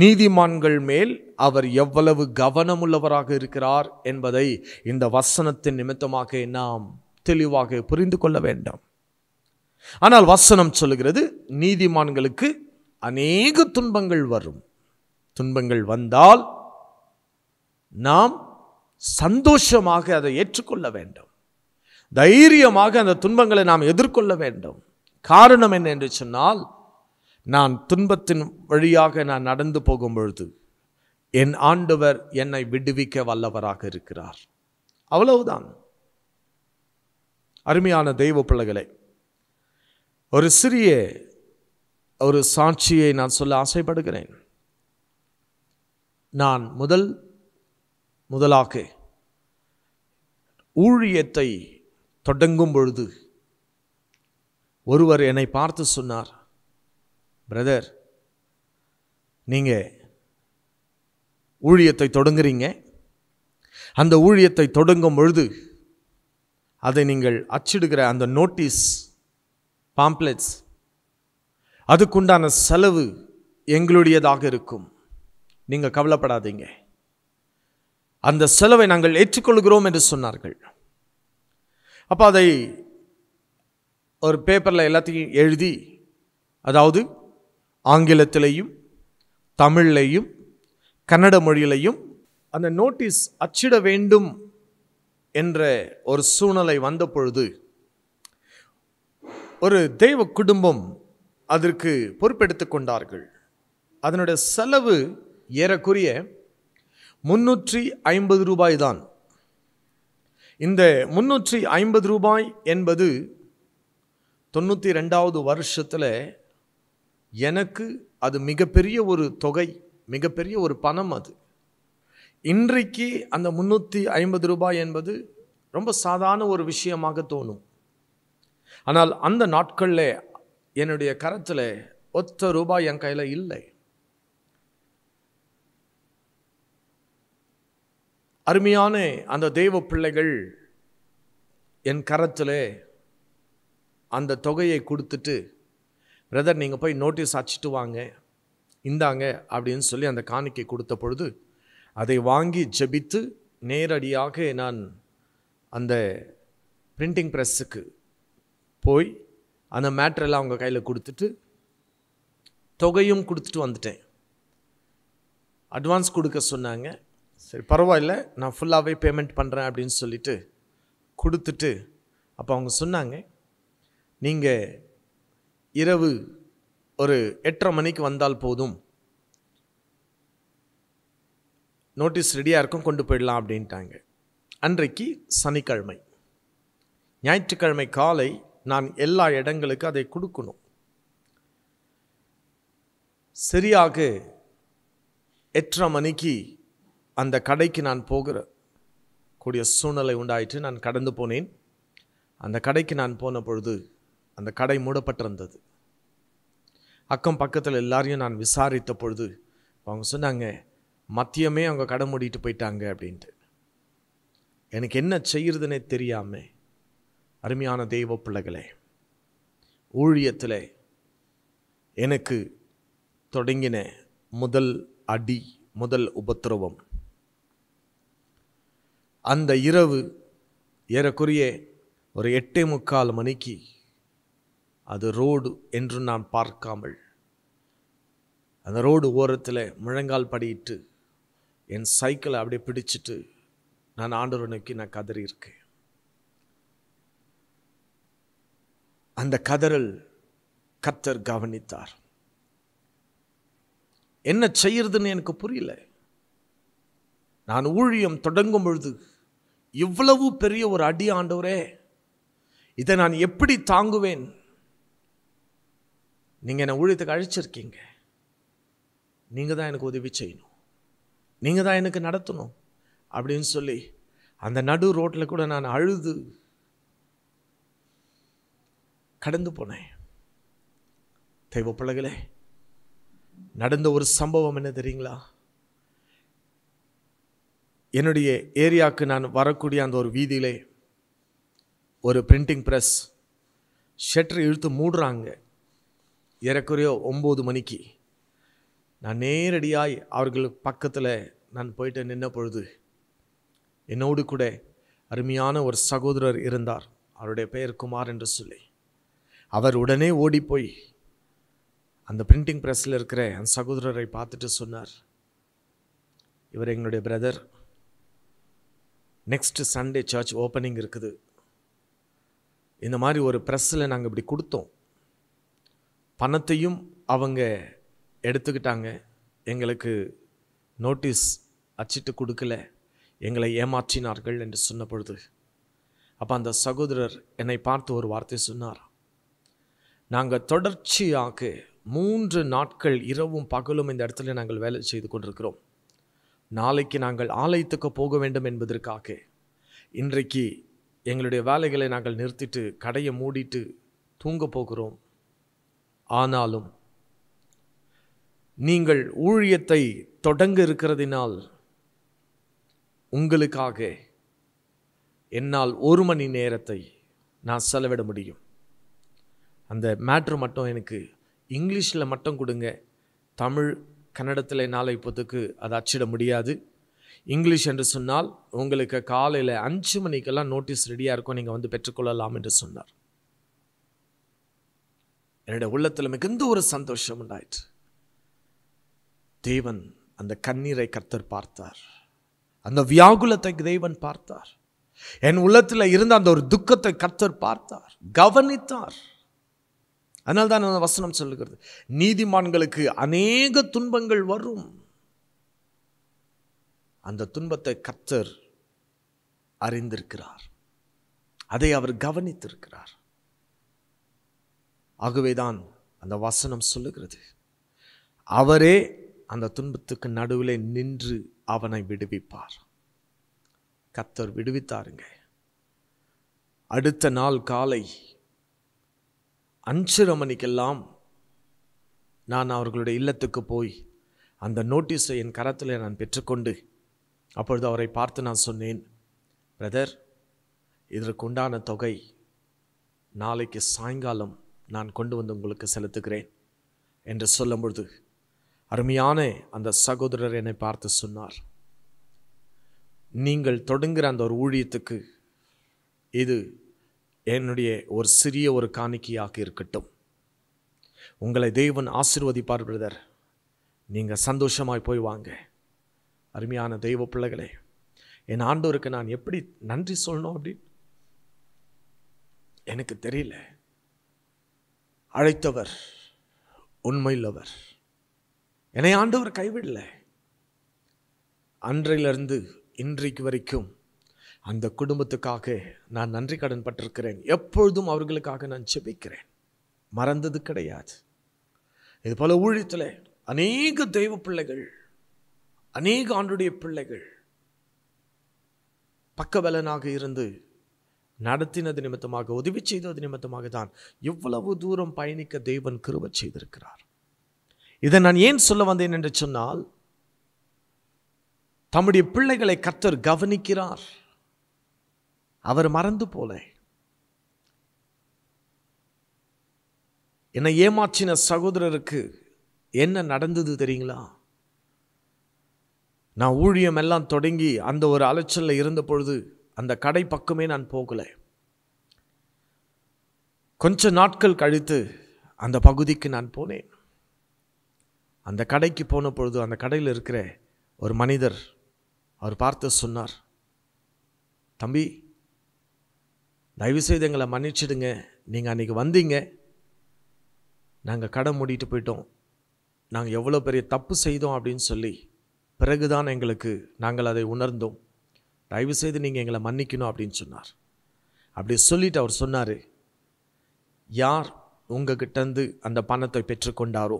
S1: நீதிமான்கள் மேல் அவர் எவ்வளவு கவனமுள்ளவராக இருக்கிறார் என்பதை இந்த வசனத்தின் நிமித்தமாக நாம் தெளிவாக புரிந்து கொள்ள வேண்டும் ஆனால் வசனம் சொல்லுகிறது நீதிமான்களுக்கு அநேக துன்பங்கள் வரும் துன்பங்கள் வந்தால் நாம் சந்தோஷமாக அதை ஏற்றுக்கொள்ள வேண்டும் தைரியமாக அந்த துன்பங்களை நாம் எதிர்கொள்ள வேண்டும் காரணம் என்ன என்று சொன்னால் நான் துன்பத்தின் வழியாக நான் நடந்து போகும் பொழுது என் ஆண்டவர் என்னை விடுவிக்க வல்லவராக இருக்கிறார் அவ்வளவுதான் அருமையான தெய்வ பிள்ளைகளை ஒரு சிறிய ஒரு சாட்சியை நான் சொல்ல ஆசைப்படுகிறேன் நான் முதல் முதலாக ஊழியத்தை தொடங்கும் பொழுது ஒருவர் என்னை பார்த்து சொன்னார் பிரதர் நீங்கள் ஊழியத்தை தொடங்குறீங்க அந்த ஊழியத்தை தொடங்கும் பொழுது அதை நீங்கள் அச்சிடுகிற அந்த நோட்டீஸ் பாம்ப்ளெட்ஸ் அதுக்குண்டான செலவு எங்களுடையதாக இருக்கும் நீங்கள் கவலைப்படாதீங்க அந்த செலவை நாங்கள் ஏற்றுக்கொள்கிறோம் என்று சொன்னார்கள் அப்போ அதை ஒரு பேப்பரில் எல்லாத்தையும் எழுதி அதாவது ஆங்கிலத்திலையும் தமிழ்லையும் கன்னட மொழியிலையும் அந்த நோட்டீஸ் அச்சிட வேண்டும் என்ற ஒரு சூழ்நிலை வந்த பொழுது ஒரு தெய்வ குடும்பம் அதற்கு பொறுப்பெடுத்து கொண்டார்கள் அதனுடைய செலவு ஏறக்குரிய முன்னூற்றி ஐம்பது ரூபாய் தான் இந்த முன்னூற்றி ஐம்பது ரூபாய் என்பது தொண்ணூற்றி ரெண்டாவது வருஷத்தில் எனக்கு அது மிகப்பெரிய ஒரு தொகை மிகப்பெரிய ஒரு பணம் அது இன்றைக்கு அந்த முந்நூற்றி ஐம்பது ரூபாய் என்பது ரொம்ப சாதாரண ஒரு விஷயமாக தோணும் ஆனால் அந்த நாட்களில் என்னுடைய கரத்தில் ஒத்த ரூபாய் என் கையில் இல்லை அருமையான அந்த தெய்வ பிள்ளைகள் என் கரத்தில் அந்த தொகையை கொடுத்துட்டு பிரதர் நீங்கள் போய் நோட்டீஸ் அடிச்சுட்டு வாங்க இந்தாங்க அப்படின்னு சொல்லி அந்த காணிக்கை கொடுத்த பொழுது அதை வாங்கி ஜபித்து நேரடியாக நான் அந்த பிரிண்டிங் ப்ரெஸ்ஸுக்கு போய் அந்த மேட்ரெல்லாம் அவங்க கையில் கொடுத்துட்டு தொகையும் கொடுத்துட்டு வந்துட்டேன் அட்வான்ஸ் கொடுக்க சொன்னாங்க சரி பரவாயில்ல நான் ஃபுல்லாகவே பேமெண்ட் பண்ணுறேன் அப்படின்னு சொல்லிட்டு கொடுத்துட்டு அப்போ அவங்க சொன்னாங்க நீங்கள் இரவு ஒரு எட்டரை மணிக்கு வந்தால் போதும் நோட்டீஸ் ரெடியாக இருக்கும் கொண்டு போயிடலாம் அப்படின்ட்டாங்க அன்றைக்கு சனிக்கிழமை ஞாயிற்றுக்கிழமை காலை நான் எல்லா இடங்களுக்கும் அதை கொடுக்கணும் சரியாக எட்டரை மணிக்கு அந்த கடைக்கு நான் போகிற கூடிய சூழ்நிலை உண்டாயிற்று நான் கடந்து போனேன் அந்த கடைக்கு நான் போன பொழுது அந்த கடை மூடப்பட்டிருந்தது அக்கம் பக்கத்தில் எல்லாரையும் நான் விசாரித்த பொழுது அவங்க சொன்னாங்க மத்தியமே அவங்க கடை மூடிட்டு போயிட்டாங்க அப்படின்ட்டு எனக்கு என்ன செய்கிறதுனே தெரியாமல் அருமையான தெய்வ பிள்ளைகளே ஊழியத்தில் எனக்கு தொடங்கின முதல் அடி முதல் உபத்திரவம் அந்த இரவு ஏறக்குறைய ஒரு எட்டே முக்கால் மணிக்கு அது ரோடு என்று நான் பார்க்காமல் அந்த ரோடு ஓரத்தில் முழங்கால் படியிட்டு என் சைக்கிளை அப்படியே பிடிச்சிட்டு நான் ஆண்டவர் நோக்கி நான் கதறியிருக்கேன் அந்த கதறல் கத்தர் கவனித்தார் என்ன செய்யறதுன்னு எனக்கு புரியல நான் ஊழியம் தொடங்கும் பொழுது இவ்வளவு பெரிய ஒரு அடி ஆண்டவரே இதை நான் எப்படி தாங்குவேன் நீங்கள் என்னை ஊழியத்துக்கு அழிச்சிருக்கீங்க நீங்கள் தான் எனக்கு உதவி செய்யணும் நீங்கள் தான் எனக்கு நடத்தணும் அப்படின்னு சொல்லி அந்த நடு ரோட்டில் கூட நான் அழுது கடந்து போனேன் தெய்வ பிள்ளைகளே நடந்த ஒரு சம்பவம் என்ன தெரியுங்களா என்னுடைய ஏரியாவுக்கு நான் வரக்கூடிய அந்த ஒரு வீதியிலே ஒரு பிரிண்டிங் ப்ரெஸ் ஷெட்டர் இழுத்து மூடுறாங்க ஏறக்குறையோ ஒம்பது மணிக்கு நான் நேரடியாக அவர்கள் பக்கத்தில் நான் போயிட்டு நின்ன பொழுது என்னோடு கூட அருமையான ஒரு சகோதரர் இருந்தார் அவருடைய பெயர் குமார் என்று சொல்லி அவர் உடனே ஓடிப்போய் அந்த பிரிண்டிங் ப்ரெஸ்ஸில் இருக்கிற அந்த சகோதரரை பார்த்துட்டு சொன்னார் இவர் எங்களுடைய brother next Sunday church opening இருக்குது இந்த மாதிரி ஒரு ப்ரெஸ்ஸில் நாங்கள் இப்படி கொடுத்தோம் பணத்தையும் அவங்க எடுத்துக்கிட்டாங்க எங்களுக்கு நோட்டீஸ் அச்சிட்டு கொடுக்கல எங்களை ஏமாற்றினார்கள் என்று சொன்ன பொழுது அப்போ அந்த சகோதரர் என்னை பார்த்து ஒரு வார்த்தை சொன்னார் நாங்கள் தொடர்ச்சியாக மூன்று நாட்கள் இரவும் பகலும் இந்த இடத்துல நாங்கள் வேலை செய்து கொண்டிருக்கிறோம் நாளைக்கு நாங்கள் ஆலயத்துக்கு போக வேண்டும் என்பதற்காக இன்றைக்கு எங்களுடைய வேலைகளை நாங்கள் நிறுத்திட்டு கடையை மூடிட்டு தூங்க போகிறோம் ஆனாலும் நீங்கள் ஊழியத்தை தொடங்க இருக்கிறதினால் உங்களுக்காக என்னால் ஒரு மணி நேரத்தை நான் செலவிட முடியும் அந்த மேட்ரு மட்டும் எனக்கு இங்கிலீஷில் மட்டும் கொடுங்க தமிழ் கன்னடத்தில் என்னால் இப்போதுக்கு அதை அச்சிட முடியாது இங்கிலீஷ் என்று சொன்னால் உங்களுக்கு காலையில் அஞ்சு மணிக்கெல்லாம் நோட்டீஸ் ரெடியாக இருக்கும் நீங்கள் வந்து பெற்றுக்கொள்ளலாம் என்று சொன்னார் என்னுடைய உள்ளத்தில் மிகுந்த ஒரு சந்தோஷம் உண்டாயிற்று தேவன் அந்த கண்ணீரை கர்த்தர் பார்த்தார் அந்த வியாகுலத்தை தேவன் பார்த்தார் என் உள்ளத்தில் இருந்த அந்த ஒரு துக்கத்தை கர்த்தர் பார்த்தார் கவனித்தார் அதனால் தான் அந்த வசனம் சொல்லுகிறது நீதிமான்களுக்கு அநேக துன்பங்கள் வரும் அந்த துன்பத்தை கத்தர் அறிந்திருக்கிறார் அதை அவர் கவனித்திருக்கிறார் ஆகவேதான் அந்த வசனம் சொல்லுகிறது அவரே அந்த துன்பத்துக்கு நடுவில் நின்று அவனை விடுவிப்பார் கத்தர் விடுவித்தாருங்க அடுத்த நாள் காலை அஞ்சரை மணிக்கெல்லாம் நான் அவர்களுடைய இல்லத்துக்கு போய் அந்த நோட்டீஸை என் கரத்தில் நான் பெற்றுக்கொண்டு அப்பொழுது அவரை பார்த்து நான் சொன்னேன் பிரதர் இதற்கு உண்டான தொகை நாளைக்கு சாயங்காலம் நான் கொண்டு வந்து உங்களுக்கு செலுத்துகிறேன் என்று சொல்லும் பொழுது அருமையான அந்த சகோதரர் என்னை பார்த்து சொன்னார் நீங்கள் தொடங்குகிற அந்த ஒரு ஊழியத்துக்கு இது என்னுடைய ஒரு சிறிய ஒரு காணிக்கையாக இருக்கட்டும் உங்களை தெய்வன் ஆசிர்வதிப்பார் பிரதர் நீங்கள் சந்தோஷமாய் போய் வாங்க அருமையான தெய்வ பிள்ளைகளே என் ஆண்டோருக்கு நான் எப்படி நன்றி சொல்லணும் அப்படின்னு எனக்கு தெரியல அழைத்தவர் உண்மையுள்ளவர் என்னை ஆண்டவர் கைவிடலை அன்றையிலிருந்து இன்றைக்கு வரைக்கும் அந்த குடும்பத்துக்காக நான் நன்றி கடன் பட்டிருக்கிறேன் எப்பொழுதும் அவர்களுக்காக நான் செபிக்கிறேன் மறந்தது கிடையாது இது போல ஊழியத்தில் அநேக தெய்வ பிள்ளைகள் அநேக ஆண்டுடைய பிள்ளைகள் பக்கபலனாக இருந்து நடத்தினது நிமித்தமாக உதவி செய்தது நிமித்தமாக தான் இவ்வளவு தூரம் பயணிக்க தெய்வன் கிருப செய்திருக்கிறார் இதை நான் ஏன் சொல்ல வந்தேன் என்று சொன்னால் தம்முடைய பிள்ளைகளை கர்த்தர் கவனிக்கிறார் அவர் மறந்து போல என்னை ஏமாற்றின சகோதரருக்கு என்ன நடந்தது தெரியுங்களா நான் ஊழியம் எல்லாம் தொடங்கி அந்த ஒரு அலைச்சலில் இருந்த பொழுது அந்த கடை பக்கமே நான் போகலை கொஞ்ச நாட்கள் கழித்து அந்த பகுதிக்கு நான் போனேன் அந்த கடைக்கு போன பொழுது அந்த கடையில் இருக்கிற ஒரு மனிதர் அவர் பார்த்து சொன்னார் தம்பி தயவுசெய்து எங்களை மன்னிச்சிடுங்க நீங்கள் அன்றைக்கி வந்தீங்க நாங்கள் கடை மூடிட்டு போயிட்டோம் நாங்கள் எவ்வளோ பெரிய தப்பு செய்தோம் அப்படின்னு சொல்லி பிறகுதான் எங்களுக்கு நாங்கள் அதை உணர்ந்தோம் தயவு செய்து நீங்கள் எங்களை மன்னிக்கணும் அப்படின்னு சொன்னார் அப்படி சொல்லிவிட்டு அவர் சொன்னார் யார் உங்ககிட்டருந்து அந்த பணத்தை பெற்றுக்கொண்டாரோ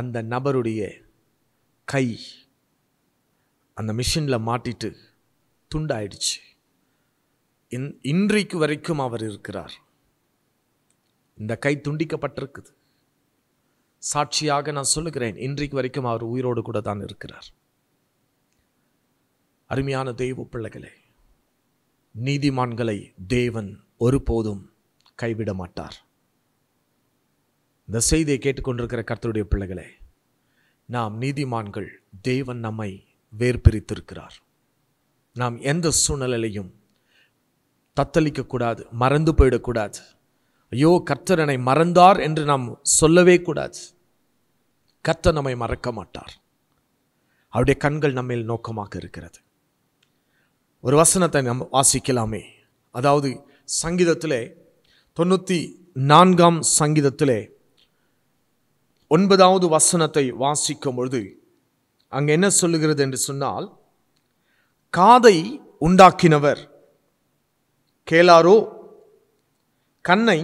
S1: அந்த நபருடைய கை அந்த மிஷினில் மாட்டிட்டு துண்டாயிடுச்சு இன் இன்றைக்கு வரைக்கும் அவர் இருக்கிறார் இந்த கை துண்டிக்கப்பட்டிருக்குது சாட்சியாக நான் சொல்லுகிறேன் இன்றைக்கு வரைக்கும் அவர் உயிரோடு கூட தான் இருக்கிறார் அருமையான தெய்வ பிள்ளைகளே நீதிமான்களை தேவன் ஒருபோதும் கைவிட மாட்டார் இந்த செய்தியை கேட்டுக்கொண்டிருக்கிற கர்த்தருடைய பிள்ளைகளே நாம் நீதிமான்கள் தேவன் நம்மை வேர்பிரித்திருக்கிறார் நாம் எந்த சூழ்நிலையிலையும் தத்தளிக்கக்கூடாது மறந்து போயிடக்கூடாது ஐயோ கர்த்தர் என்னை மறந்தார் என்று நாம் சொல்லவே கூடாது கர்த்தர் நம்மை மறக்க மாட்டார் அவருடைய கண்கள் நம்ம நோக்கமாக இருக்கிறது ஒரு வசனத்தை நம்ம வாசிக்கலாமே அதாவது சங்கீதத்திலே தொண்ணூற்றி நான்காம் சங்கீதத்திலே ஒன்பதாவது வசனத்தை வாசிக்கும் பொழுது அங்கே என்ன சொல்லுகிறது என்று சொன்னால் காதை உண்டாக்கினவர் கேளாரோ கண்ணை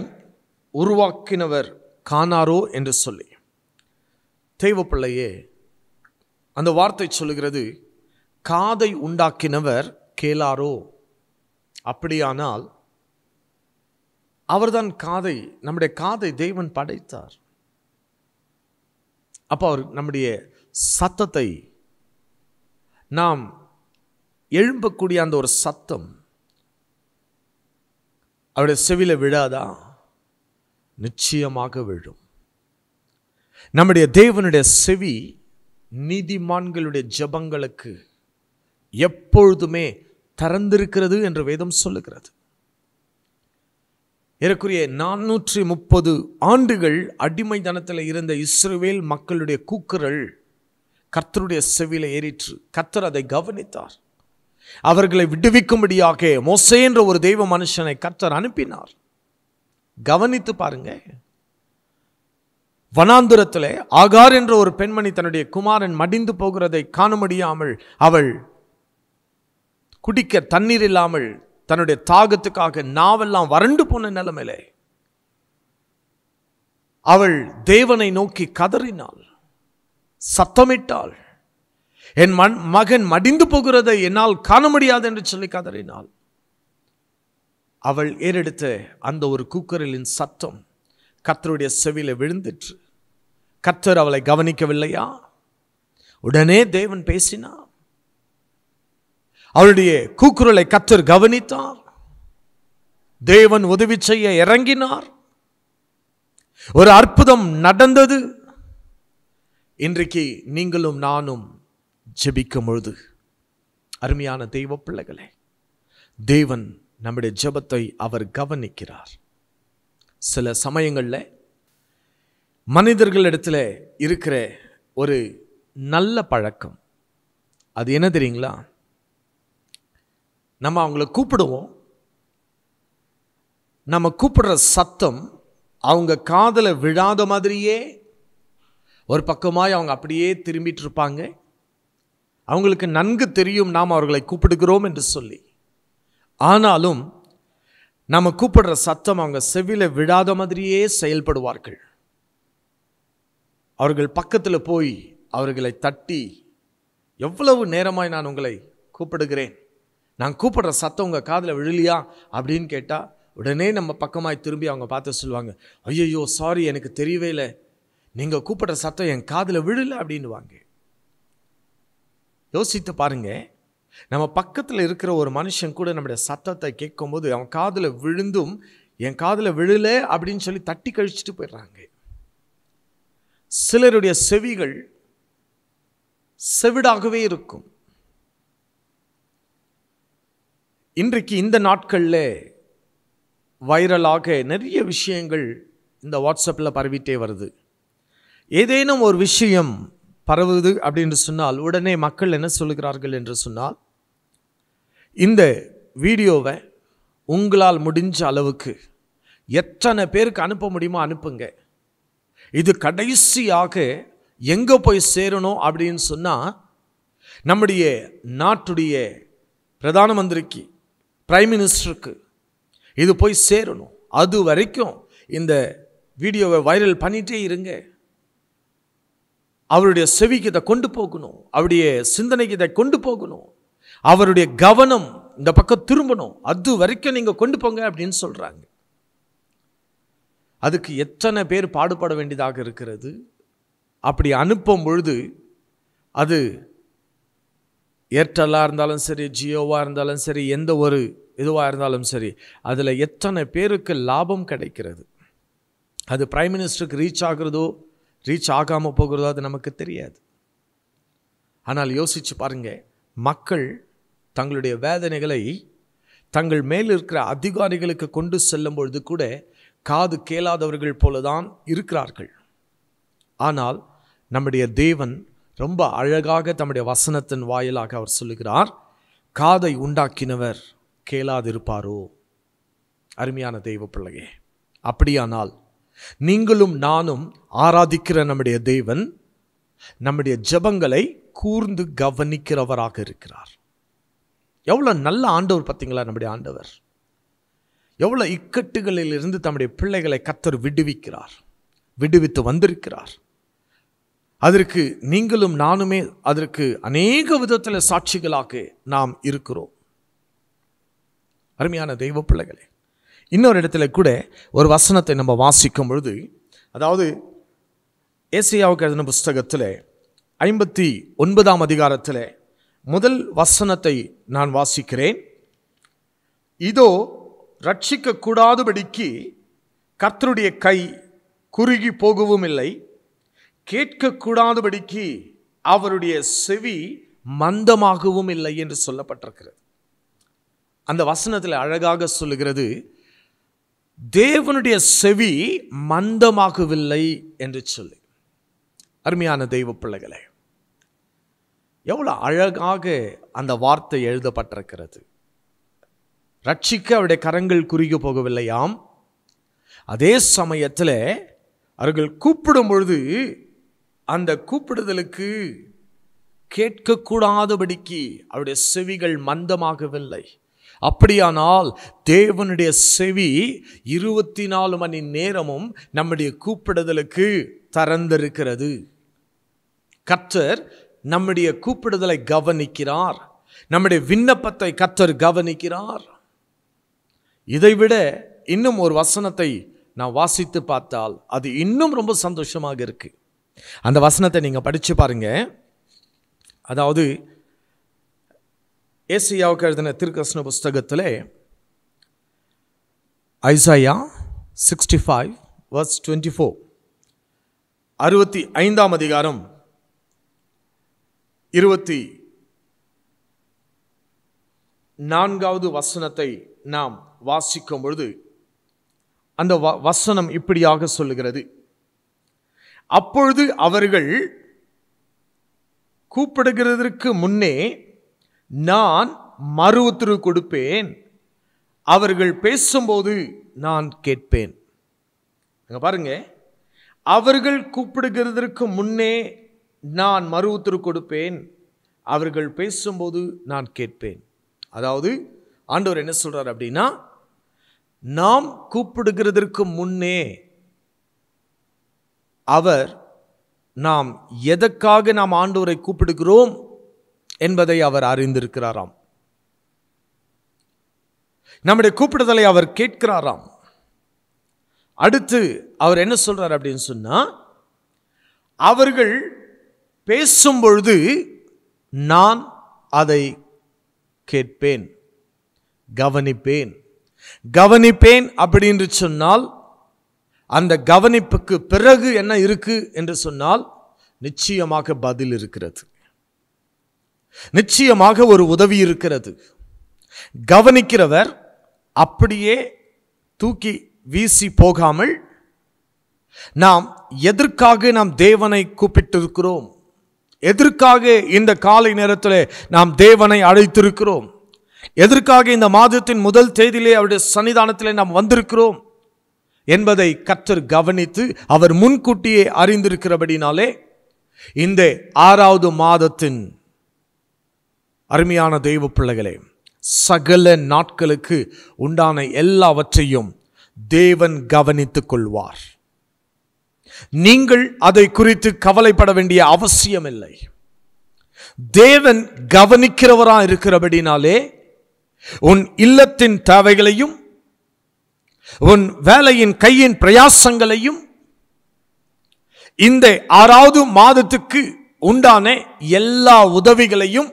S1: உருவாக்கினவர் காணாரோ என்று சொல்லி தெய்வப்பிள்ளையே அந்த வார்த்தை சொல்லுகிறது காதை உண்டாக்கினவர் கேளாரோ அப்படியானால் அவர்தான் காதை நம்முடைய காதை தெய்வன் படைத்தார் அப்போ அவர் நம்முடைய சத்தத்தை நாம் எழும்பக்கூடிய அந்த ஒரு சத்தம் அவருடைய செவில விழாதா நிச்சயமாக விழும் நம்முடைய தேவனுடைய செவி நீதிமான்களுடைய ஜபங்களுக்கு எப்பொழுதுமே திறந்திருக்கிறது என்று வேதம் சொல்லுகிறது ஏறக்குரிய நானூற்றி முப்பது ஆண்டுகள் அடிமை தனத்தில் இருந்த இஸ்ரேவேல் மக்களுடைய கூக்குரல் கர்த்தருடைய செவியில் ஏறிற்று கர்த்தர் அதை கவனித்தார் அவர்களை விடுவிக்கும்படியாக மோசே என்ற ஒரு தெய்வ மனுஷனை கர்த்தர் அனுப்பினார் கவனித்து பாருங்க வனாந்திரத்தில் ஆகார் என்ற ஒரு பெண்மணி தன்னுடைய குமாரன் மடிந்து போகிறதை காண முடியாமல் அவள் குடிக்க தண்ணீர் இல்லாமல் தன்னுடைய தாகத்துக்காக நாவெல்லாம் வறண்டு போன நிலைமையிலே அவள் தேவனை நோக்கி கதறினாள் சத்தமிட்டாள் என் மண் மகன் மடிந்து போகிறதை என்னால் காண முடியாது என்று சொல்லி கதறினாள் அவள் ஏறெடுத்த அந்த ஒரு குக்கரலின் சத்தம் கத்தருடைய செவியில் விழுந்துற்று கத்தர் அவளை கவனிக்கவில்லையா உடனே தேவன் பேசினார் அவளுடைய கூக்குரலை கத்தர் கவனித்தார் தேவன் உதவி செய்ய இறங்கினார் ஒரு அற்புதம் நடந்தது இன்றைக்கு நீங்களும் நானும் ஜெபிக்கும் பொழுது அருமையான தெய்வ பிள்ளைகளே தேவன் நம்முடைய ஜெபத்தை அவர் கவனிக்கிறார் சில சமயங்களில் மனிதர்களிடத்தில் இருக்கிற ஒரு நல்ல பழக்கம் அது என்ன தெரியுங்களா நம்ம அவங்கள கூப்பிடுவோம் நம்ம கூப்பிடுற சத்தம் அவங்க காதலை விழாத மாதிரியே ஒரு பக்கமாய் அவங்க அப்படியே திரும்பிட்டு இருப்பாங்க அவங்களுக்கு நன்கு தெரியும் நாம் அவர்களை கூப்பிடுகிறோம் என்று சொல்லி ஆனாலும் நம்ம கூப்பிடுற சத்தம் அவங்க செவில விழாத மாதிரியே செயல்படுவார்கள் அவர்கள் பக்கத்தில் போய் அவர்களை தட்டி எவ்வளவு நேரமாய் நான் உங்களை கூப்பிடுகிறேன் நான் கூப்பிடுற சத்தம் உங்கள் காதில் விழுலியா அப்படின்னு கேட்டால் உடனே நம்ம பக்கமாய் திரும்பி அவங்க பார்த்து சொல்லுவாங்க ஐயையோ சாரி எனக்கு தெரியவே இல்லை நீங்கள் கூப்பிடுற சத்தம் என் காதில் அப்படின்னு வாங்க யோசித்து பாருங்கள் நம்ம பக்கத்தில் இருக்கிற ஒரு மனுஷன் கூட நம்முடைய சத்தத்தை கேட்கும்போது அவன் காதில் விழுந்தும் என் காதில் விழல அப்படின்னு சொல்லி தட்டி கழிச்சுட்டு போயிடுறாங்க சிலருடைய செவிகள் செவிடாகவே இருக்கும் இன்றைக்கு இந்த நாட்களில் வைரலாக நிறைய விஷயங்கள் இந்த வாட்ஸ்அப்பில் பரவிட்டே வருது ஏதேனும் ஒரு விஷயம் பரவுது அப்படின்னு சொன்னால் உடனே மக்கள் என்ன சொல்லுகிறார்கள் என்று சொன்னால் இந்த வீடியோவை உங்களால் முடிஞ்ச அளவுக்கு எத்தனை பேருக்கு அனுப்ப முடியுமோ அனுப்புங்க இது கடைசியாக எங்கே போய் சேரணும் அப்படின்னு சொன்னால் நம்முடைய நாட்டுடைய பிரதான மந்திரிக்கு பிரைம் மினிஸ்டருக்கு இது போய் சேரணும் அது வரைக்கும் இந்த வீடியோவை வைரல் பண்ணிகிட்டே இருங்க அவருடைய செவிக்கு இதை கொண்டு போகணும் அவருடைய சிந்தனைக்கு இதை கொண்டு போகணும் அவருடைய கவனம் இந்த பக்கம் திரும்பணும் அது வரைக்கும் நீங்கள் கொண்டு போங்க அப்படின்னு சொல்கிறாங்க அதுக்கு எத்தனை பேர் பாடுபட வேண்டியதாக இருக்கிறது அப்படி அனுப்பும் பொழுது அது ஏர்டெல்லாக இருந்தாலும் சரி ஜியோவாக இருந்தாலும் சரி எந்த ஒரு இதுவாக இருந்தாலும் சரி அதில் எத்தனை பேருக்கு லாபம் கிடைக்கிறது அது பிரைம் மினிஸ்டருக்கு ரீச் ஆகிறதோ ரீச் ஆகாமல் போகிறதோ அது நமக்கு தெரியாது ஆனால் யோசித்து பாருங்கள் மக்கள் தங்களுடைய வேதனைகளை தங்கள் மேல் இருக்கிற அதிகாரிகளுக்கு கொண்டு செல்லும் பொழுது கூட காது கேளாதவர்கள் போல தான் இருக்கிறார்கள் ஆனால் நம்முடைய தேவன் ரொம்ப அழகாக தம்முடைய வசனத்தின் வாயிலாக அவர் சொல்லுகிறார் காதை உண்டாக்கினவர் கேளாதிருப்பாரோ அருமையான தெய்வ பிள்ளையே அப்படியானால் நீங்களும் நானும் ஆராதிக்கிற நம்முடைய தேவன் நம்முடைய ஜபங்களை கூர்ந்து கவனிக்கிறவராக இருக்கிறார் எவ்வளோ நல்ல ஆண்டவர் பார்த்தீங்களா நம்முடைய ஆண்டவர் எவ்வளோ இருந்து தம்முடைய பிள்ளைகளை கத்தர் விடுவிக்கிறார் விடுவித்து வந்திருக்கிறார் அதற்கு நீங்களும் நானுமே அதற்கு அநேக விதத்தில் சாட்சிகளாக நாம் இருக்கிறோம் அருமையான தெய்வ பிள்ளைகளே இன்னொரு இடத்துல கூட ஒரு வசனத்தை நம்ம வாசிக்கும் பொழுது அதாவது ஏசியாவுக்கு எழுதின புஸ்தகத்தில் ஐம்பத்தி ஒன்பதாம் அதிகாரத்தில் முதல் வசனத்தை நான் வாசிக்கிறேன் இதோ ரட்சிக்க கர்த்தருடைய கை குறுகி போகவும் இல்லை கேட்கக்கூடாதபடிக்கு அவருடைய செவி மந்தமாகவும் இல்லை என்று சொல்லப்பட்டிருக்கிறது அந்த வசனத்தில் அழகாக சொல்லுகிறது தேவனுடைய செவி மந்தமாகவில்லை என்று சொல்லி அருமையான தெய்வ பிள்ளைகளே எவ்வளோ அழகாக அந்த வார்த்தை எழுதப்பட்டிருக்கிறது ரட்சிக்க அவருடைய கரங்கள் குறுகி போகவில்லையாம் அதே சமயத்தில் அவர்கள் கூப்பிடும் பொழுது அந்த கூப்பிடுதலுக்கு கேட்கக்கூடாதபடிக்கு அவருடைய செவிகள் மந்தமாகவில்லை அப்படியானால் தேவனுடைய செவி இருபத்தி நாலு மணி நேரமும் நம்முடைய கூப்பிடுதலுக்கு திறந்திருக்கிறது கர்த்தர் நம்முடைய கூப்பிடுதலை கவனிக்கிறார் நம்முடைய விண்ணப்பத்தை கர்த்தர் கவனிக்கிறார் இதைவிட இன்னும் ஒரு வசனத்தை நான் வாசித்து பார்த்தால் அது இன்னும் ரொம்ப சந்தோஷமாக இருக்குது அந்த வசனத்தை நீங்கள் படித்து பாருங்கள் அதாவது ஏசியாவுக்கு எழுதின திருக்கசன புஸ்தகத்திலே Isaiah sixty five verse twenty four அறுபத்தி ஐந்தாம் அதிகாரம் இருபத்தி நான்காவது வசனத்தை நாம் வாசிக்கும் பொழுது அந்த வ வசனம் இப்படியாக சொல்லுகிறது அப்பொழுது அவர்கள் கூப்பிடுகிறதற்கு முன்னே நான் மறு உத்தரவு கொடுப்பேன் அவர்கள் பேசும்போது நான் கேட்பேன் அங்கே பாருங்க அவர்கள் கூப்பிடுகிறதற்கு முன்னே நான் மறு உத்தரவு கொடுப்பேன் அவர்கள் பேசும்போது நான் கேட்பேன் அதாவது ஆண்டவர் என்ன சொல்கிறார் அப்படின்னா நாம் கூப்பிடுகிறதற்கு முன்னே அவர் நாம் எதற்காக நாம் ஆண்டோரை கூப்பிடுகிறோம் என்பதை அவர் அறிந்திருக்கிறாராம் நம்முடைய கூப்பிடுதலை அவர் கேட்கிறாராம் அடுத்து அவர் என்ன சொல்கிறார் அப்படின்னு சொன்னால் அவர்கள் பேசும் பொழுது நான் அதை கேட்பேன் கவனிப்பேன் கவனிப்பேன் அப்படின்னு சொன்னால் அந்த கவனிப்புக்கு பிறகு என்ன இருக்கு என்று சொன்னால் நிச்சயமாக பதில் இருக்கிறது நிச்சயமாக ஒரு உதவி இருக்கிறது கவனிக்கிறவர் அப்படியே தூக்கி வீசி போகாமல் நாம் எதற்காக நாம் தேவனை கூப்பிட்டிருக்கிறோம் எதற்காக இந்த காலை நேரத்தில் நாம் தேவனை அழைத்திருக்கிறோம் எதற்காக இந்த மாதத்தின் முதல் தேதியிலே அவருடைய சன்னிதானத்தில் நாம் வந்திருக்கிறோம் என்பதை கற்றர் கவனித்து அவர் முன்கூட்டியே அறிந்திருக்கிறபடினாலே இந்த ஆறாவது மாதத்தின் அருமையான தெய்வ பிள்ளைகளே சகல நாட்களுக்கு உண்டான எல்லாவற்றையும் தேவன் கவனித்துக் கொள்வார் நீங்கள் அதை குறித்து கவலைப்பட வேண்டிய அவசியம் இல்லை தேவன் கவனிக்கிறவராக இருக்கிறபடினாலே உன் இல்லத்தின் தேவைகளையும் உன் வேலையின் கையின் பிரயாசங்களையும் இந்த ஆறாவது மாதத்துக்கு உண்டான எல்லா உதவிகளையும்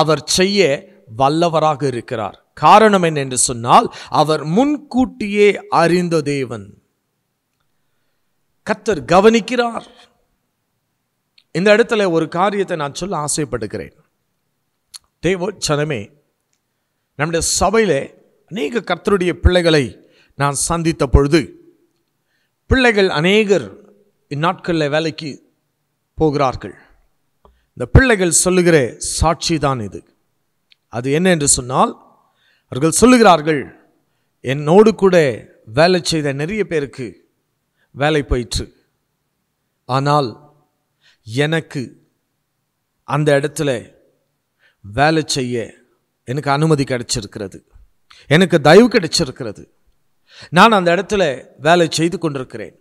S1: அவர் செய்ய வல்லவராக இருக்கிறார் காரணம் என்னென்று சொன்னால் அவர் முன்கூட்டியே அறிந்த தேவன் கத்தர் கவனிக்கிறார் இந்த இடத்துல ஒரு காரியத்தை நான் சொல்ல ஆசைப்படுகிறேன் தேவ சனமே நம்முடைய சபையில் அநேக கர்த்தருடைய பிள்ளைகளை நான் சந்தித்த பொழுது பிள்ளைகள் அநேகர் இந்நாட்களில் வேலைக்கு போகிறார்கள் இந்த பிள்ளைகள் சொல்லுகிற சாட்சி தான் இது அது என்ன என்று சொன்னால் அவர்கள் சொல்லுகிறார்கள் என்னோடு கூட வேலை செய்த நிறைய பேருக்கு வேலை போயிற்று ஆனால் எனக்கு அந்த இடத்துல வேலை செய்ய எனக்கு அனுமதி கிடைச்சிருக்கிறது எனக்கு தயவு கிடைச்சிருக்கிறது நான் அந்த இடத்துல வேலை செய்து கொண்டிருக்கிறேன்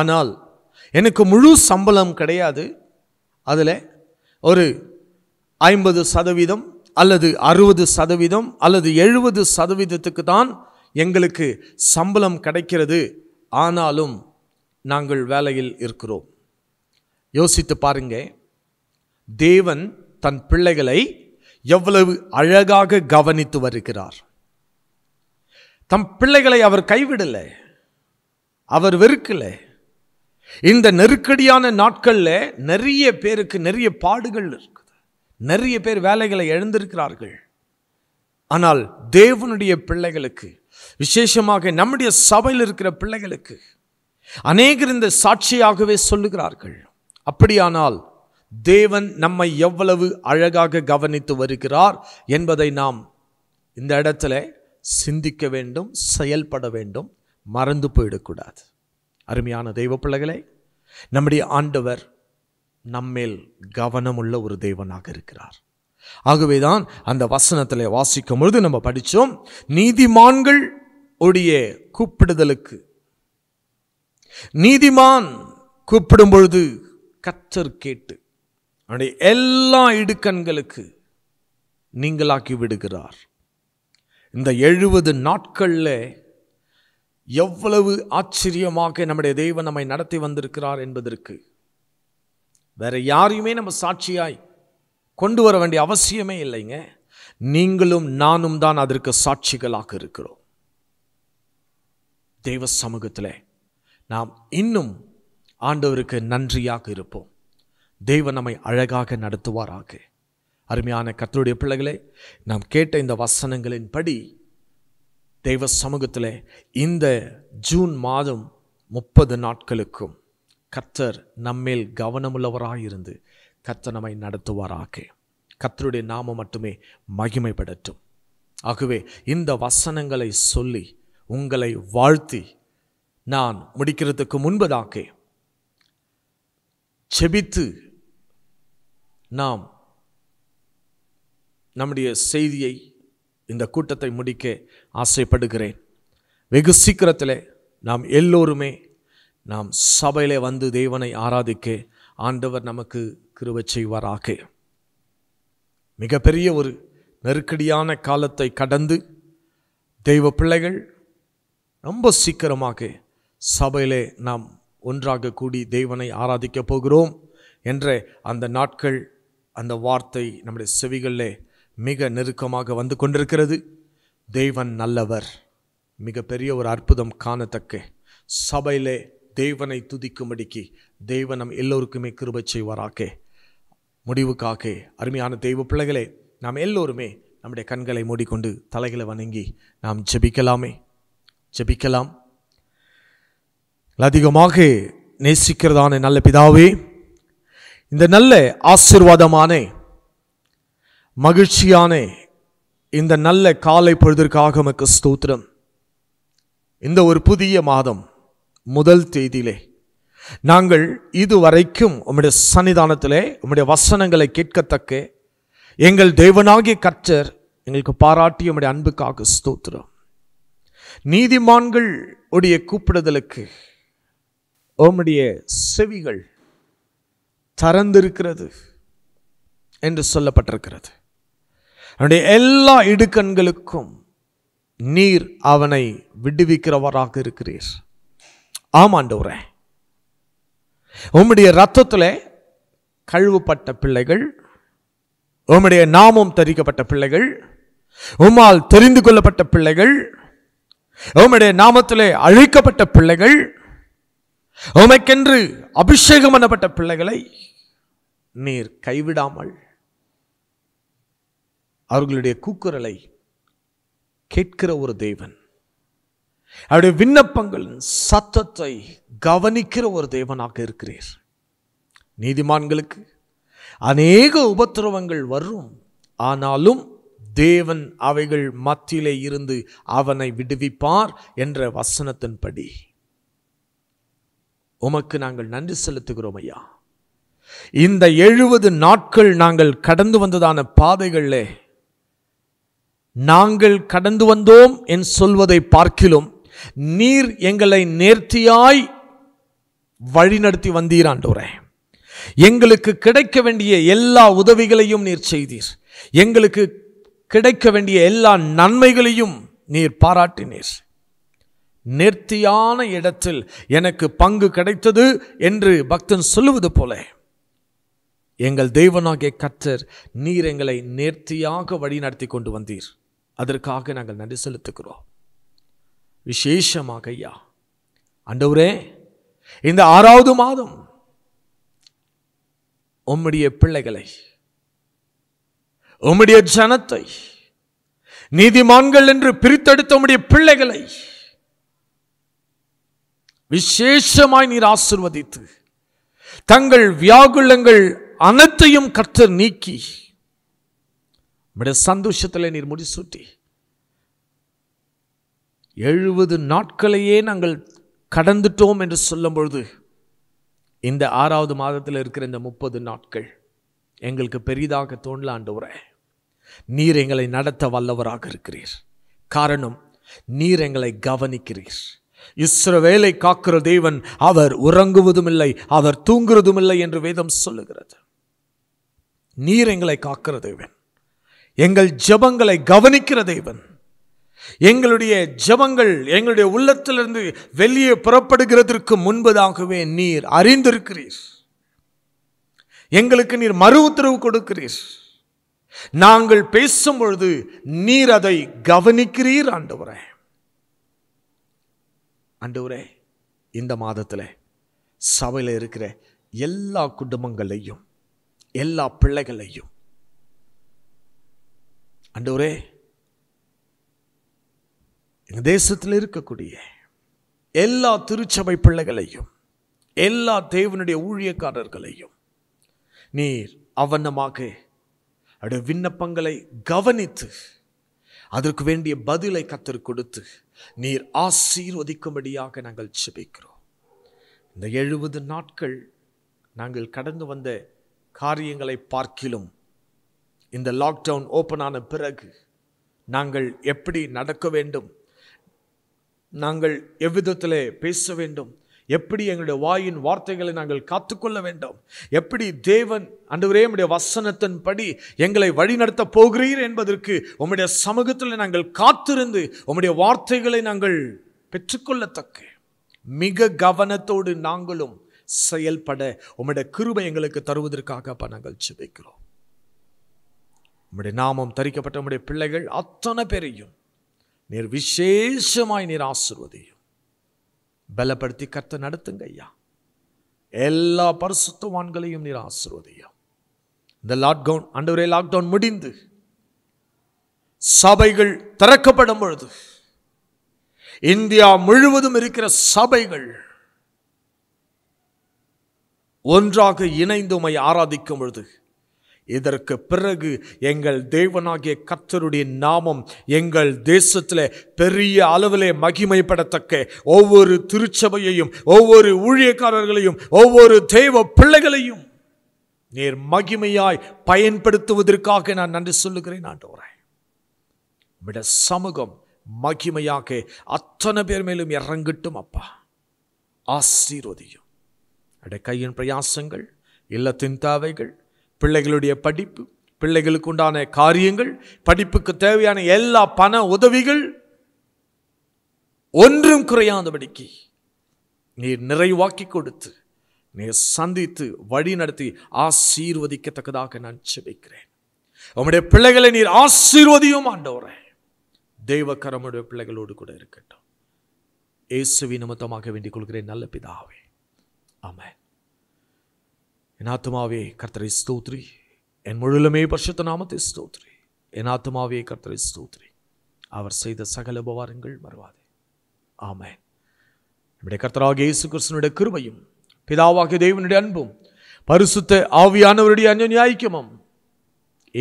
S1: ஆனால் எனக்கு முழு சம்பளம் கிடையாது அதில் ஒரு ஐம்பது சதவீதம் அல்லது அறுபது சதவீதம் அல்லது எழுபது சதவீதத்துக்கு தான் எங்களுக்கு சம்பளம் கிடைக்கிறது ஆனாலும் நாங்கள் வேலையில் இருக்கிறோம் யோசித்து பாருங்க தேவன் தன் பிள்ளைகளை எவ்வளவு அழகாக கவனித்து வருகிறார் தம் பிள்ளைகளை அவர் கைவிடலை அவர் வெறுக்கலை இந்த நெருக்கடியான நாட்களில் நிறைய பேருக்கு நிறைய பாடுகள் இருக்குது நிறைய பேர் வேலைகளை எழுந்திருக்கிறார்கள் ஆனால் தேவனுடைய பிள்ளைகளுக்கு விசேஷமாக நம்முடைய சபையில் இருக்கிற பிள்ளைகளுக்கு அநேகர் இந்த சாட்சியாகவே சொல்லுகிறார்கள் அப்படியானால் தேவன் நம்மை எவ்வளவு அழகாக கவனித்து வருகிறார் என்பதை நாம் இந்த இடத்துல சிந்திக்க வேண்டும் செயல்பட வேண்டும் மறந்து போயிடக்கூடாது அருமையான தெய்வ பிள்ளைகளே நம்முடைய ஆண்டவர் நம்மேல் கவனமுள்ள ஒரு தெய்வனாக இருக்கிறார் ஆகவேதான் அந்த வசனத்தில் வாசிக்கும் பொழுது நம்ம படித்தோம் நீதிமான்கள் உடைய கூப்பிடுதலுக்கு நீதிமான் கூப்பிடும் பொழுது கற்றர் கேட்டு அவனுடைய எல்லா இடுக்கண்களுக்கு நீங்களாக்கி விடுகிறார் இந்த எழுபது நாட்களில் எவ்வளவு ஆச்சரியமாக நம்முடைய தெய்வம் நம்மை நடத்தி வந்திருக்கிறார் என்பதற்கு வேற யாரையுமே நம்ம சாட்சியாய் கொண்டு வர வேண்டிய அவசியமே இல்லைங்க நீங்களும் நானும் தான் அதற்கு சாட்சிகளாக இருக்கிறோம் தெய்வ சமூகத்தில் நாம் இன்னும் ஆண்டவருக்கு நன்றியாக இருப்போம் தெய்வ நம்மை அழகாக நடத்துவாராக அருமையான கத்தருடைய பிள்ளைகளே நாம் கேட்ட இந்த வசனங்களின்படி தெய்வ சமூகத்தில் இந்த ஜூன் மாதம் முப்பது நாட்களுக்கும் கர்த்தர் நம்மேல் கவனமுள்ளவராக இருந்து கர்த்தர் நம்மை நடத்துவாராக கர்த்தருடைய நாமம் மட்டுமே மகிமைப்படட்டும் ஆகவே இந்த வசனங்களை சொல்லி உங்களை வாழ்த்தி நான் முடிக்கிறதுக்கு முன்பதாக செபித்து நாம் நம்முடைய செய்தியை இந்த கூட்டத்தை முடிக்க ஆசைப்படுகிறேன் வெகு சீக்கிரத்தில் நாம் எல்லோருமே நாம் சபையில் வந்து தேவனை ஆராதிக்க ஆண்டவர் நமக்கு கிருவை செய்வாராக மிகப்பெரிய ஒரு நெருக்கடியான காலத்தை கடந்து தெய்வ பிள்ளைகள் ரொம்ப சீக்கிரமாக சபையிலே நாம் ஒன்றாக கூடி தேவனை ஆராதிக்கப் போகிறோம் என்ற அந்த நாட்கள் அந்த வார்த்தை நம்முடைய செவிகளில் மிக நெருக்கமாக வந்து கொண்டிருக்கிறது தேவன் நல்லவர் மிகப்பெரிய ஒரு அற்புதம் காணத்தக்க சபையிலே தேவனை துதிக்கும்படிக்கு தேவன் நம் எல்லோருக்குமே கிருபை செய்வாராக்கே முடிவுக்காக அருமையான தெய்வ பிள்ளைகளே நாம் எல்லோருமே நம்முடைய கண்களை மூடிக்கொண்டு தலைகளை வணங்கி நாம் ஜெபிக்கலாமே ஜெபிக்கலாம் அதிகமாக நேசிக்கிறதான நல்ல பிதாவே இந்த நல்ல ஆசிர்வாதமான மகிழ்ச்சியானே இந்த நல்ல காலை பொழுதற்காக உமக்கு ஸ்தோத்திரம் இந்த ஒரு புதிய மாதம் முதல் தேதியிலே நாங்கள் இதுவரைக்கும் உம்முடைய சன்னிதானத்திலே உம்முடைய வசனங்களை கேட்கத்தக்க எங்கள் தேவனாகிய கற்றர் எங்களுக்கு பாராட்டி உம்முடைய அன்புக்காக ஸ்தோத்திரம் நீதிமான்கள் உடைய கூப்பிடுதலுக்கு உம்முடைய செவிகள் தரந்திருக்கிறது என்று சொல்லப்பட்டிருக்கிறது அவனுடைய எல்லா இடுக்கண்களுக்கும் நீர் அவனை விடுவிக்கிறவராக இருக்கிறீர் ஆமாண்டவரே உம்முடைய ரத்தத்தில் கழுவுப்பட்ட பிள்ளைகள் உம்முடைய நாமம் தரிக்கப்பட்ட பிள்ளைகள் உம்மால் தெரிந்து கொள்ளப்பட்ட பிள்ளைகள் உம்முடைய நாமத்திலே அழிக்கப்பட்ட பிள்ளைகள் உமைக்கென்று அபிஷேகம் பண்ணப்பட்ட பிள்ளைகளை நீர் கைவிடாமல் அவர்களுடைய கூக்குரலை கேட்கிற ஒரு தேவன் அவருடைய விண்ணப்பங்களின் சத்தத்தை கவனிக்கிற ஒரு தேவனாக இருக்கிறீர் நீதிமான்களுக்கு அநேக உபத்திரவங்கள் வரும் ஆனாலும் தேவன் அவைகள் மத்தியிலே இருந்து அவனை விடுவிப்பார் என்ற வசனத்தின்படி உமக்கு நாங்கள் நன்றி செலுத்துகிறோம் ஐயா இந்த எழுபது நாட்கள் நாங்கள் கடந்து வந்ததான பாதைகளில் நாங்கள் கடந்து வந்தோம் என் சொல்வதை பார்க்கிலும் நீர் எங்களை நேர்த்தியாய் வழிநடத்தி வந்தீர் எங்களுக்கு கிடைக்க வேண்டிய எல்லா உதவிகளையும் நீர் செய்தீர் எங்களுக்கு கிடைக்க வேண்டிய எல்லா நன்மைகளையும் நீர் பாராட்டினீர் நேர்த்தியான இடத்தில் எனக்கு பங்கு கிடைத்தது என்று பக்தன் சொல்லுவது போல எங்கள் தெய்வனாகிய கத்தர் நீர் எங்களை நேர்த்தியாக வழிநடத்தி கொண்டு வந்தீர் அதற்காக நாங்கள் நன்றி செலுத்துகிறோம் விசேஷமாக ஐயா அண்டவரே இந்த ஆறாவது மாதம் உம்முடைய பிள்ளைகளை உம்முடைய ஜனத்தை நீதிமான்கள் என்று பிரித்தெடுத்த உம்முடைய பிள்ளைகளை விசேஷமாய் நீர் ஆசிர்வதித்து தங்கள் வியாகுலங்கள் அனைத்தையும் கற்று நீக்கி நம்முடைய சந்தோஷத்தில் நீர் முடிசூட்டி எழுபது நாட்களையே நாங்கள் கடந்துட்டோம் என்று சொல்லும் பொழுது இந்த ஆறாவது மாதத்தில் இருக்கிற இந்த முப்பது நாட்கள் எங்களுக்கு பெரிதாக தோன்றலாண்டு உரை நீர் எங்களை நடத்த வல்லவராக இருக்கிறீர் காரணம் நீர் எங்களை கவனிக்கிறீர் வேலை காக்கிற தேவன் அவர் உறங்குவதும் இல்லை அவர் தூங்குறதும் இல்லை என்று வேதம் சொல்லுகிறது நீர் எங்களை காக்கிற தேவன் எங்கள் ஜபங்களை கவனிக்கிற தேவன் எங்களுடைய ஜபங்கள் எங்களுடைய உள்ளத்திலிருந்து வெளியே புறப்படுகிறதற்கு முன்பதாகவே நீர் அறிந்திருக்கிறீர் எங்களுக்கு நீர் மறு உத்தரவு கொடுக்கிறீர் நாங்கள் பேசும் பொழுது நீர் அதை கவனிக்கிறீர் ஆண்டவரே ஆண்டவரே இந்த மாதத்தில் சபையில் இருக்கிற எல்லா குடும்பங்களையும் எல்லா பிள்ளைகளையும் அண்டவரே எங்கள் தேசத்தில் இருக்கக்கூடிய எல்லா திருச்சபை பிள்ளைகளையும் எல்லா தேவனுடைய ஊழியக்காரர்களையும் நீர் அவனமாக அவருடைய விண்ணப்பங்களை கவனித்து அதற்கு வேண்டிய பதிலை கத்தர் கொடுத்து நீர் ஆசீர்வதிக்கும்படியாக நாங்கள் செபிக்கிறோம் இந்த எழுபது நாட்கள் நாங்கள் கடந்து வந்த காரியங்களை பார்க்கிலும் இந்த லாக்டவுன் ஓப்பன் ஆன பிறகு நாங்கள் எப்படி நடக்க வேண்டும் நாங்கள் எவ்விதத்தில் பேச வேண்டும் எப்படி எங்களுடைய வாயின் வார்த்தைகளை நாங்கள் காத்துக்கொள்ள வேண்டும் எப்படி தேவன் உடைய வசனத்தின் படி எங்களை வழிநடத்த போகிறீர் என்பதற்கு உம்முடைய சமூகத்தில் நாங்கள் காத்திருந்து உம்முடைய வார்த்தைகளை நாங்கள் பெற்றுக்கொள்ளத்தக்க மிக கவனத்தோடு நாங்களும் செயல்பட உம்முடைய கிருபை எங்களுக்கு தருவதற்காக அப்போ நாங்கள் சிதைக்கிறோம் உம்முடைய நாமம் தரிக்கப்பட்ட உம்முடைய பிள்ளைகள் அத்தனை பேரையும் நீர் விசேஷமாய் நீர் ஆசிர்வதையும் பலப்படுத்தி கர்த்த நடத்துங்க ஐயா எல்லா பரிசுத்தவான்களையும் நீர் ஆசிர்வதையும் இந்த லாக்டவுன் அண்டவரே லாக்டவுன் முடிந்து சபைகள் திறக்கப்படும் பொழுது இந்தியா முழுவதும் இருக்கிற சபைகள் ஒன்றாக இணைந்து உமை ஆராதிக்கும் பொழுது இதற்கு பிறகு எங்கள் தேவனாகிய கத்தருடைய நாமம் எங்கள் தேசத்தில் பெரிய அளவிலே மகிமைப்படத்தக்க ஒவ்வொரு திருச்சபையையும் ஒவ்வொரு ஊழியக்காரர்களையும் ஒவ்வொரு தெய்வ பிள்ளைகளையும் நீர் மகிமையாய் பயன்படுத்துவதற்காக நான் நன்றி சொல்லுகிறேன் நான் விட சமூகம் மகிமையாக அத்தனை பேர் மேலும் இறங்கட்டும் அப்பா ஆசீர்வதியும் அட கையின் பிரயாசங்கள் இல்லத்தின் தேவைகள் பிள்ளைகளுடைய படிப்பு பிள்ளைகளுக்கு உண்டான காரியங்கள் படிப்புக்கு தேவையான எல்லா பண உதவிகள் ஒன்றும் குறையாதபடிக்கு நீர் நிறைவாக்கி கொடுத்து நீர் சந்தித்து வழி நடத்தி ஆசீர்வதிக்கத்தக்கதாக நான் செபிக்கிறேன் உம்முடைய பிள்ளைகளை நீர் ஆசீர்வதியும் ஆண்டவர தெய்வக்கரமுடைய பிள்ளைகளோடு கூட இருக்கட்டும் இயேசுவி நிமித்தமாக வேண்டிக் கொள்கிறேன் நல்ல பிதாவே ஆமாம் என் ஆத்மாவே கர்த்தரை ஸ்தோத்ரி என் முழுலுமே பரிசுத்த நாமத்தை ஸ்தோத்ரி என் ஆத்மாவே கர்த்தரை ஸ்தூத்ரி அவர் செய்த சகல உபவாரங்கள் வருவாதே ஆமேன் நம்முடைய கர்த்தராக இயேசு கிருஷ்ணனுடைய கிருபையும் பிதாவாகிய தேவனுடைய அன்பும் பரிசுத்த ஆவியானவருடைய அந்நியாய்க்கமும்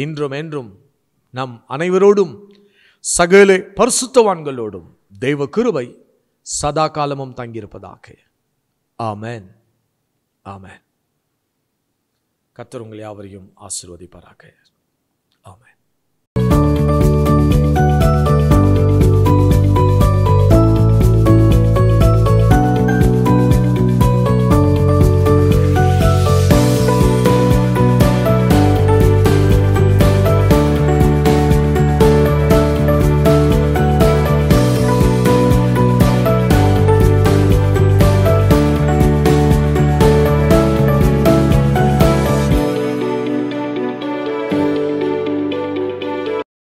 S1: என்றும் என்றும் நம் அனைவரோடும் சகல பரிசுத்தவான்களோடும் தெய்வ கிருபை சதா காலமும் தங்கியிருப்பதாக ஆமேன் ஆமேன் கத்தர் உங்கள் யாவரையும் ஆசிர்வதிப்பாராக